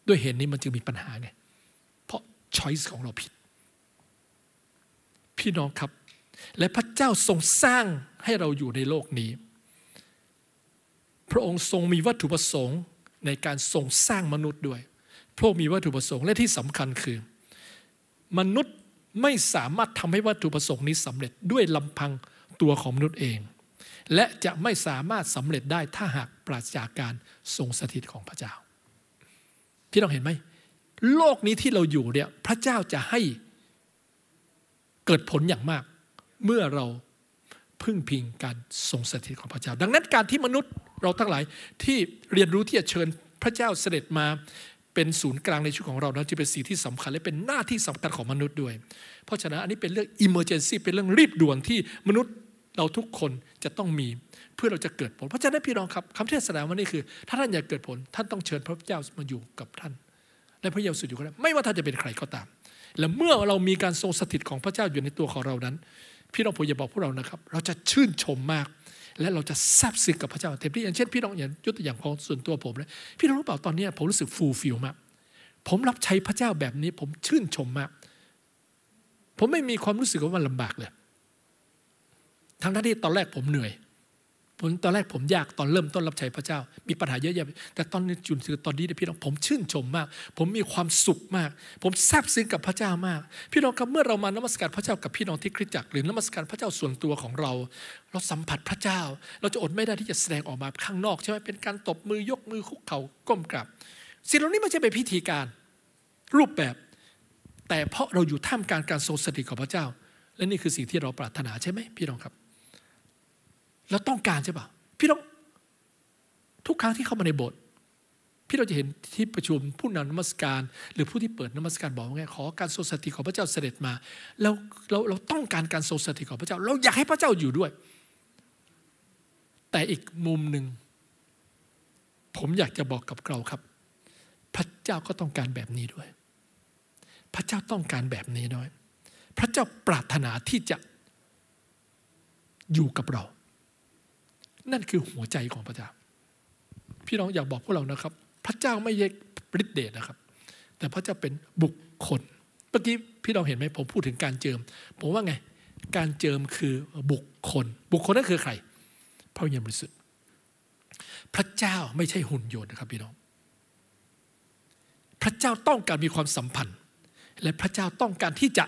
ด้วยเหตุนนี้มันจึงมีปัญหาไง เพราะช้อยส์ของเราผิดพี่น้องครับและพระเจ้าทรงสร้างให้เราอยู่ในโลกนี้ พระองค์ทรงมีวัตถุประสงค์ในการทรงสร้างมนุษย์ด้วย พระองค์มีวัตถุประสงค์และที่สำคัญคือ มนุษย์ไม่สามารถทำให้วัตถุประสงค์นี้สำเร็จด้วยลำพังตัวของมนุษย์เอง และจะไม่สามารถสำเร็จได้ถ้าหากปราศจากการทรงสถิตของพระเจ้า พี่น้องเห็นไหม โลกนี้ที่เราอยู่เนี่ยพระเจ้าจะให้เกิดผลอย่างมากเมื่อเราพึ่งพิงการทรงสถิตของพระเจ้า ดังนั้นการที่มนุษย์เราทั้งหลายที่เรียนรู้ที่จะเชิญพระเจ้าเสด็จมาเป็นศูนย์กลางในชีวิตของเรานยจะเป็นสิ่งที่สำคัญและเป็นหน้าที่สำคัญของมนุษย์ด้วย เพราะฉะนั้นอันนี้เป็นเรื่องอิมเมอร์เจนซีเป็นเรื่องรีบด่วนที่มนุษย์เราทุกคนจะต้องมีเพื่อเราจะเกิดผล เพราะฉะนั้นพี่น้องครับคำเทศนาวันนี้คือถ้าท่านอยากเกิดผลท่านต้องเชิญ พระเจ้ามาอยู่กับท่าน และพระเยซูอยู่กับท่านไม่ว่าท่านจะเป็นใครก็ตามและเมื่อเรามีการทรงสถิตของพระเจ้าอยู่ในตัวของเรานั้นพี่น้องผมอย่าบอกพวกเรานะครับ เราจะชื่นชมมาก และเราจะซาบซึ้งกับพระเจ้าเต็มที่อย่างเช่น พี่น้องอย่างยกตัวอย่างของส่วนตัวผมเลยพี่น้องรู้เปล่าตอนนี้ผมรู้สึกฟูลฟิลมากผมรับใช้พระเจ้าแบบนี้ ผมชื่นชมมากผมไม่มีความรู้สึกว่ามันลำบากเลย ทั้งที่ตอนแรกผมเหนื่อยผมตอนแรกผมยากตอนเริ่มต้นรับใช้พระเจ้า มีปัญหาเยอะแยะแต่ตอนนี้จุนซือตอนนี้นพี่น้องผมชื่นชมมาก ผมมีความสุขมาก ผมซาบซึ้งกับพระเจ้ามาก พี่น้องครับเมื่อเรามานมัสการพระเจ้ากับพี่น้องที่คริสตจักรหรือนมัสการพระเจ้าส่วนตัวของเรา เราสัมผัสพระเจ้า เราจะอดไม่ได้ที่จะแสดงออกมาข้างนอกใช่ไหมเป็นการตบมือยกมือคุกเข่าก้มกราบสิ่งเหล่านี้ไม่ใช่เป็นพิธีการรูปแบบ แต่เพราะเราอยู่ท่ามกลางการทรงสถิตของพระเจ้า และนี่คือสิ่งที่เราปรารถนาใช่ไหมพี่น้องครับเราต้องการใช่ปะพี่ต้องทุกครั้งที่เข้ามาในโบสถ์พี่เราจะเห็นที่ประชุมผู้นำนมัสการหรือผู้ที่เปิดนมัสการบอกว่าไง ขอการทรงสถิตของพระเจ้าเสด็จมา เราเราเราต้องการการทรงสถิตของพระเจ้า เราอยากให้พระเจ้าอยู่ด้วย แต่อีกมุมหนึ่ง ผมอยากจะบอกกับเราครับ พระเจ้าก็ต้องการแบบนี้ด้วย พระเจ้าต้องการแบบนี้ด้วย พระเจ้าปรารถนาที่จะอยู่กับเรานั่นคือหัวใจของพระเจ้า พี่น้องอยากบอกพวกเรานะครับ พระเจ้าไม่เยกฤทธิเดชนะครับ แต่พระเจ้าเป็นบุคคลเมื่อกี้พี่น้องเห็นไหมผมพูดถึงการเจิม ผมว่าไงการเจิมคือบุคคล บุคคลนั่นคือใครพระเยซูสุทธิ์พระเจ้าไม่ใช่หุ่นยนต์นะครับ พี่น้องพระเจ้าต้องการมีความสัมพันธ์ และพระเจ้าต้องการที่จะ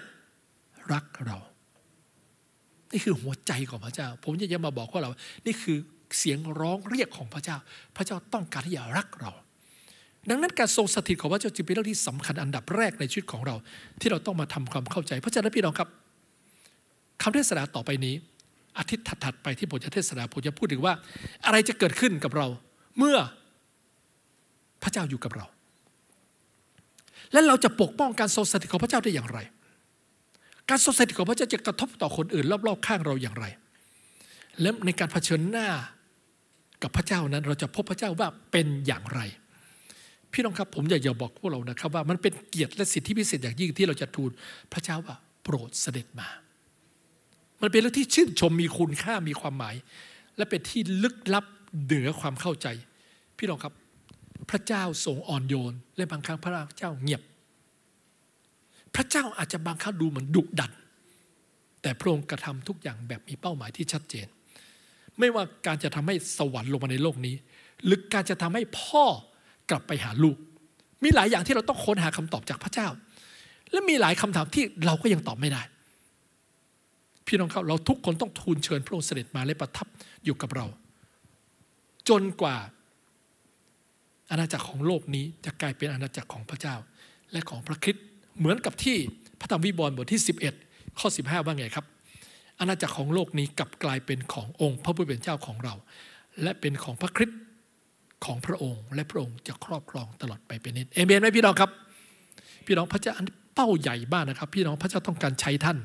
รักเรานี่คือหัวใจของพระเจ้า ผมะยังจะมาบอกว่าเรา นี่คือเสียงร้องเรียกของพระเจ้า พระเจ้าต้องการที่จะรักเรา ดังนั้นการทรงสถิตของพระเจ้าจึงเป็นเรื่องที่สำคัญอันดับแรกในชีวิตของเรา ที่เราต้องมาทำความเข้าใจเพราะฉะนั้นพี่น้องครับคำเทศนาต่อไปนี้อาทิตย์ถัดๆไปที่ผมจะเทศนาผมจะพูดถึงว่า อะไรจะเกิดขึ้นกับเราเมื่อพระเจ้าอยู่กับเรา และเราจะปกป้องการทรงสถิตของพระเจ้าได้อย่างไรการทรงสถิตของพระเจ้าจะกระทบต่อคนอื่นรอบๆข้างเราอย่างไร และในการเผชิญหน้ากับพระเจ้านั้นเราจะพบพระเจ้าว่าเป็นอย่างไร พี่น้องครับผมอยากจะบอกพวกเรานะครับ ว่ามันเป็นเกียรติและสิทธิพิเศษอย่างยิ่งที่เราจะทูลพระเจ้าว่าโปรดเสด็จมา มันเป็นเรื่องที่ชื่นชมมีคุณค่ามีความหมาย และเป็นที่ลึกลับเหนือความเข้าใจ พี่น้องครับพระเจ้าทรงอ่อนโยนและบางครั้งพระเจ้าเงียบพระเจ้าอาจจะบางครั้งดูเหมือนดุดัน แต่พระองค์กระทำทุกอย่างแบบมีเป้าหมายที่ชัดเจน ไม่ว่าการจะทำให้สวรรค์ลงมาในโลกนี้ หรือการจะทำให้พ่อกลับไปหาลูก มีหลายอย่างที่เราต้องค้นหาคำตอบจากพระเจ้า และมีหลายคำถามที่เราก็ยังตอบไม่ได้ พี่น้องครับเราทุกคนต้องทูลเชิญพระองค์เสด็จมาและประทับอยู่กับเรา จนกว่าอาณาจักรของโลกนี้ จะกลายเป็นอาณาจักรของพระเจ้าและของพระคริสต์เหมือนกับที่พระธรรมวิบวรณ์บทที่ 11 ข้อ 15 ว่าไงครับอาณาจักรของโลกนี้กลับกลายเป็นขององค์ พระผู้เป็นเจ้าของเรา และเป็นของพระคริสต์ของพระองค์ และพระองค์ จะครอบครองตลอดไปเป็นนิจเอเมนไหมพี่น้องครับ พี่น้องพระเจ้าเป้าใหญ่บ้านนะครับ พี่น้องพระเจ้าต้องการใช้ท่าน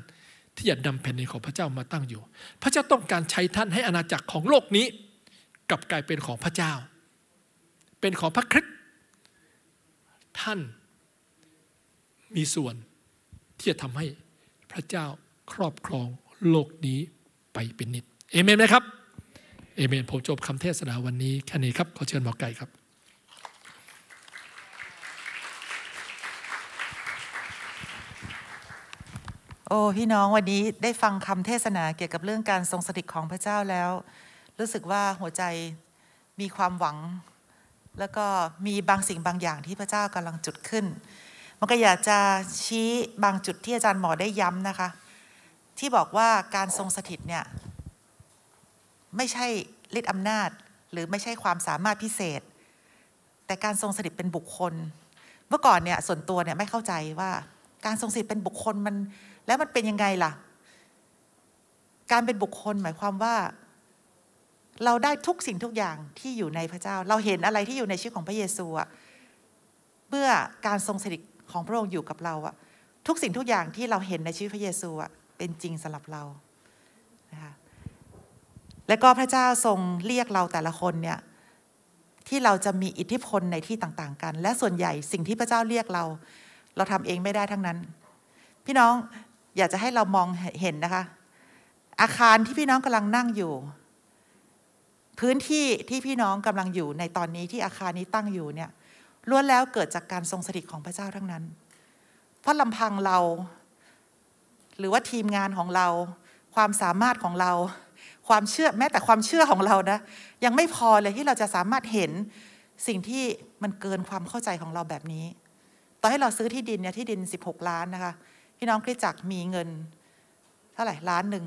ที่จะนำแผ่นดินของพระเจ้ามาตั้งอยู่ พระเจ้าต้องการใช้ท่านให้อาณาจักรของโลกนี้ กลับกลายเป็นของพระเจ้า เป็นของพระคริสต์ท่านมีส่วนที่จะทำให้พระเจ้าครอบครองโลกนี้ไปเป็นนิดเอเมนไหมครับ เอเมน ผมจบคำเทศนาวันนี้แค่นี้ครับ ขอเชิญหมอไก่ครับ โอ้ พี่น้องวันนี้ได้ฟังคำเทศนาเกี่ยวกับเรื่องการทรงสถิตของพระเจ้าแล้ว รู้สึกว่าหัวใจมีความหวัง แล้วก็มีบางสิ่งบางอย่างที่พระเจ้ากำลังจุดขึ้นมันก็อยากจะชี้บางจุดที่อาจารย์หมอได้ย้ำนะคะ ที่บอกว่าการทรงสถิตเนี่ยไม่ใช่ฤทธิอำนาจหรือไม่ใช่ความสามารถพิเศษ แต่การทรงสถิตเป็นบุคคล เมื่อก่อนเนี่ย ส่วนตัวเนี่ยไม่เข้าใจว่า การทรงสถิตเป็นบุคคลมันแล้วมันเป็นยังไงล่ะ การเป็นบุคคลหมายความว่าเราได้ทุกสิ่งทุกอย่างที่อยู่ในพระเจ้า เราเห็นอะไรที่อยู่ในชีวิตของพระเยซูอะเมื่อการทรงสถิตของพระองค์อยู่กับเราอะทุกสิ่งทุกอย่างที่เราเห็นในชีวิตพระเยซูอะเป็นจริงสำหรับเรานะคะและก็พระเจ้าทรงเรียกเราแต่ละคนเนี่ยที่เราจะมีอิทธิพลในที่ต่างๆ กัน และส่วนใหญ่สิ่งที่พระเจ้าเรียกเรา เราทำเองไม่ได้ทั้งนั้น พี่น้องอยากจะให้เรามองเห็นนะคะ อาคารที่พี่น้องกำลังนั่งอยู่ พื้นที่ที่พี่น้องกำลังอยู่ในตอนนี้ที่อาคารนี้ตั้งอยู่เนี่ยล้วนแล้วเกิดจากการทรงสถิตของพระเจ้าทั้งนั้น เพราะลำพังเรา หรือว่าทีมงานของเรา ความสามารถของเราความเชื่อแม้แต่ความเชื่อของเรานะ ยังไม่พอเลยที่เราจะสามารถเห็นสิ่งที่มันเกินความเข้าใจของเราแบบนี้ตอนให้เราซื้อที่ดินเนี่ยที่ดิน 16 ล้านนะคะพี่น้องคริสจักรมีเงิน เท่าไหร่ล้านหนึ่ง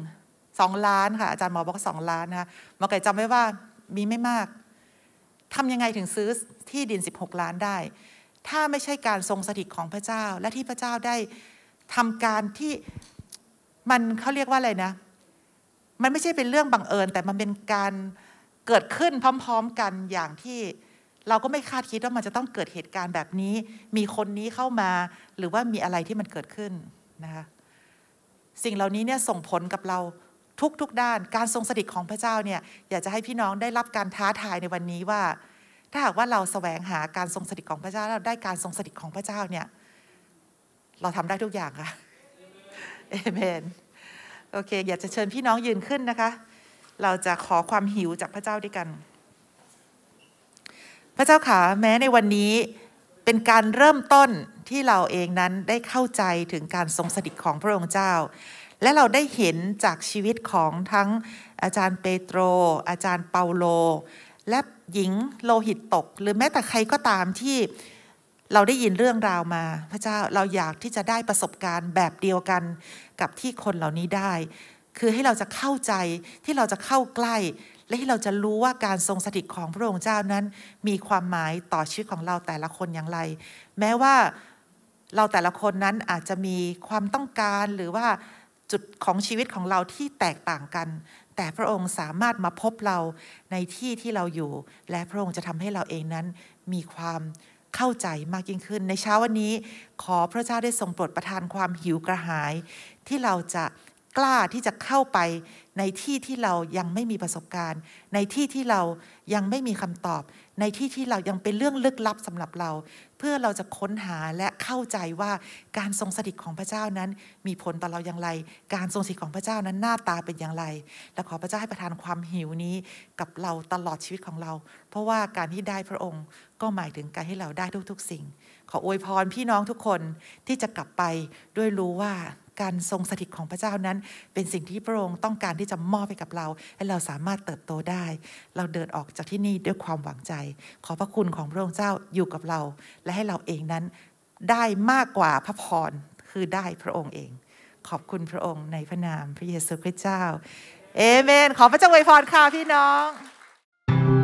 สองล้านค่ะอาจารย์หมอบอกสองล้านนะคะหมอไก่จำไว้ว่ามีไม่มาก ทำยังไงถึงซื้อที่ดิน 16 ล้านได้ ถ้าไม่ใช่การทรงสถิตของพระเจ้าและที่พระเจ้าได้ทำการที่มันเขาเรียกว่าอะไรนะ มันไม่ใช่เป็นเรื่องบังเอิญ แต่มันเป็นการเกิดขึ้นพร้อมๆกันอย่างที่เราก็ไม่คาดคิดว่ามันจะต้องเกิดเหตุการณ์แบบนี้มีคนนี้เข้ามาหรือว่ามีอะไรที่มันเกิดขึ้นนะคะสิ่งเหล่านี้เนี่ยส่งผลกับเราทุกๆด้านการทรงสถิตของพระเจ้าเนี่ยอยากจะให้พี่น้องได้รับการท้าทายในวันนี้ว่าถ้าหากว่าเราสแสวงหาการทรงสถิตของพระเจ้าเราได้การทรงสถิตของพระเจ้าเนี่ยเราทำได้ทุกอย่างค่ะเอเมนโอเค อยากจะเชิญพี่น้องยืนขึ้นนะคะ เราจะขอความหิวจากพระเจ้าด้วยกัน พระเจ้าขาแม้ในวันนี้เป็นการเริ่มต้นที่เราเองนั้นได้เข้าใจถึงการทรงสถิตของพระองค์เจ้า และเราได้เห็นจากชีวิตของทั้งอาจารย์เปโตร อาจารย์เปาโลและหญิงโลหิตตกหรือแม้แต่ใครก็ตามที่เราได้ยินเรื่องราวมาพระเจ้าเราอยากที่จะได้ประสบการณ์แบบเดียวกันกับที่คนเหล่านี้ได้ คือให้เราจะเข้าใจที่เราจะเข้าใกล้และให้เราจะรู้ว่าการทรงสถิตของพระองค์เจ้านั้นมีความหมายต่อชีวิตของเราแต่ละคนอย่างไร แม้ว่าเราแต่ละคนนั้นอาจจะมีความต้องการหรือว่าจุดของชีวิตของเราที่แตกต่างกันแต่พระองค์สามารถมาพบเราในที่ที่เราอยู่ และพระองค์จะทำให้เราเองนั้นมีความเข้าใจมากยิ่งขึ้น ในเช้าวันนี้ขอพระเจ้าได้ทรงโปรดประทานความหิวกระหาย ที่เราจะกล้าที่จะเข้าไปในที่ที่เรายังไม่มีประสบการณ์ ในที่ที่เรายังไม่มีคำตอบในที่ที่เรายังเป็นเรื่องลึกลับสำหรับเรา เพื่อเราจะค้นหาและเข้าใจว่าการทรงสถิตของพระเจ้านั้น มีผลต่อเราอย่างไร การทรงสถิตของพระเจ้านั้นหน้าตาเป็นอย่างไรและขอพระเจ้าให้ประทานความหิวนี้ กับเราตลอดชีวิตของเรา เพราะว่าการที่ได้พระองค์ ก็หมายถึงการให้เราได้ทุก ๆ สิ่ง ขออวยพรพี่น้องทุกคนที่จะกลับไปด้วยรู้ว่าการทรงสถิตของพระเจ้านั้น เป็นสิ่งที่พระองค์ต้องการที่จะมอบให้กับเราให้เราสามารถเติบโตได้ เราเดินออกจากที่นี่ด้วยความหวังใจ ขอพระคุณของพระองค์เจ้าอยู่กับเรา และให้เราเองนั้นได้มากกว่าพระพรคือได้พระองค์เอง ขอบคุณพระองค์ในพระนามพระเยซูคริสต์เจ้าเอเมน ขอพระเจ้าอวยพรค่ะพี่น้อง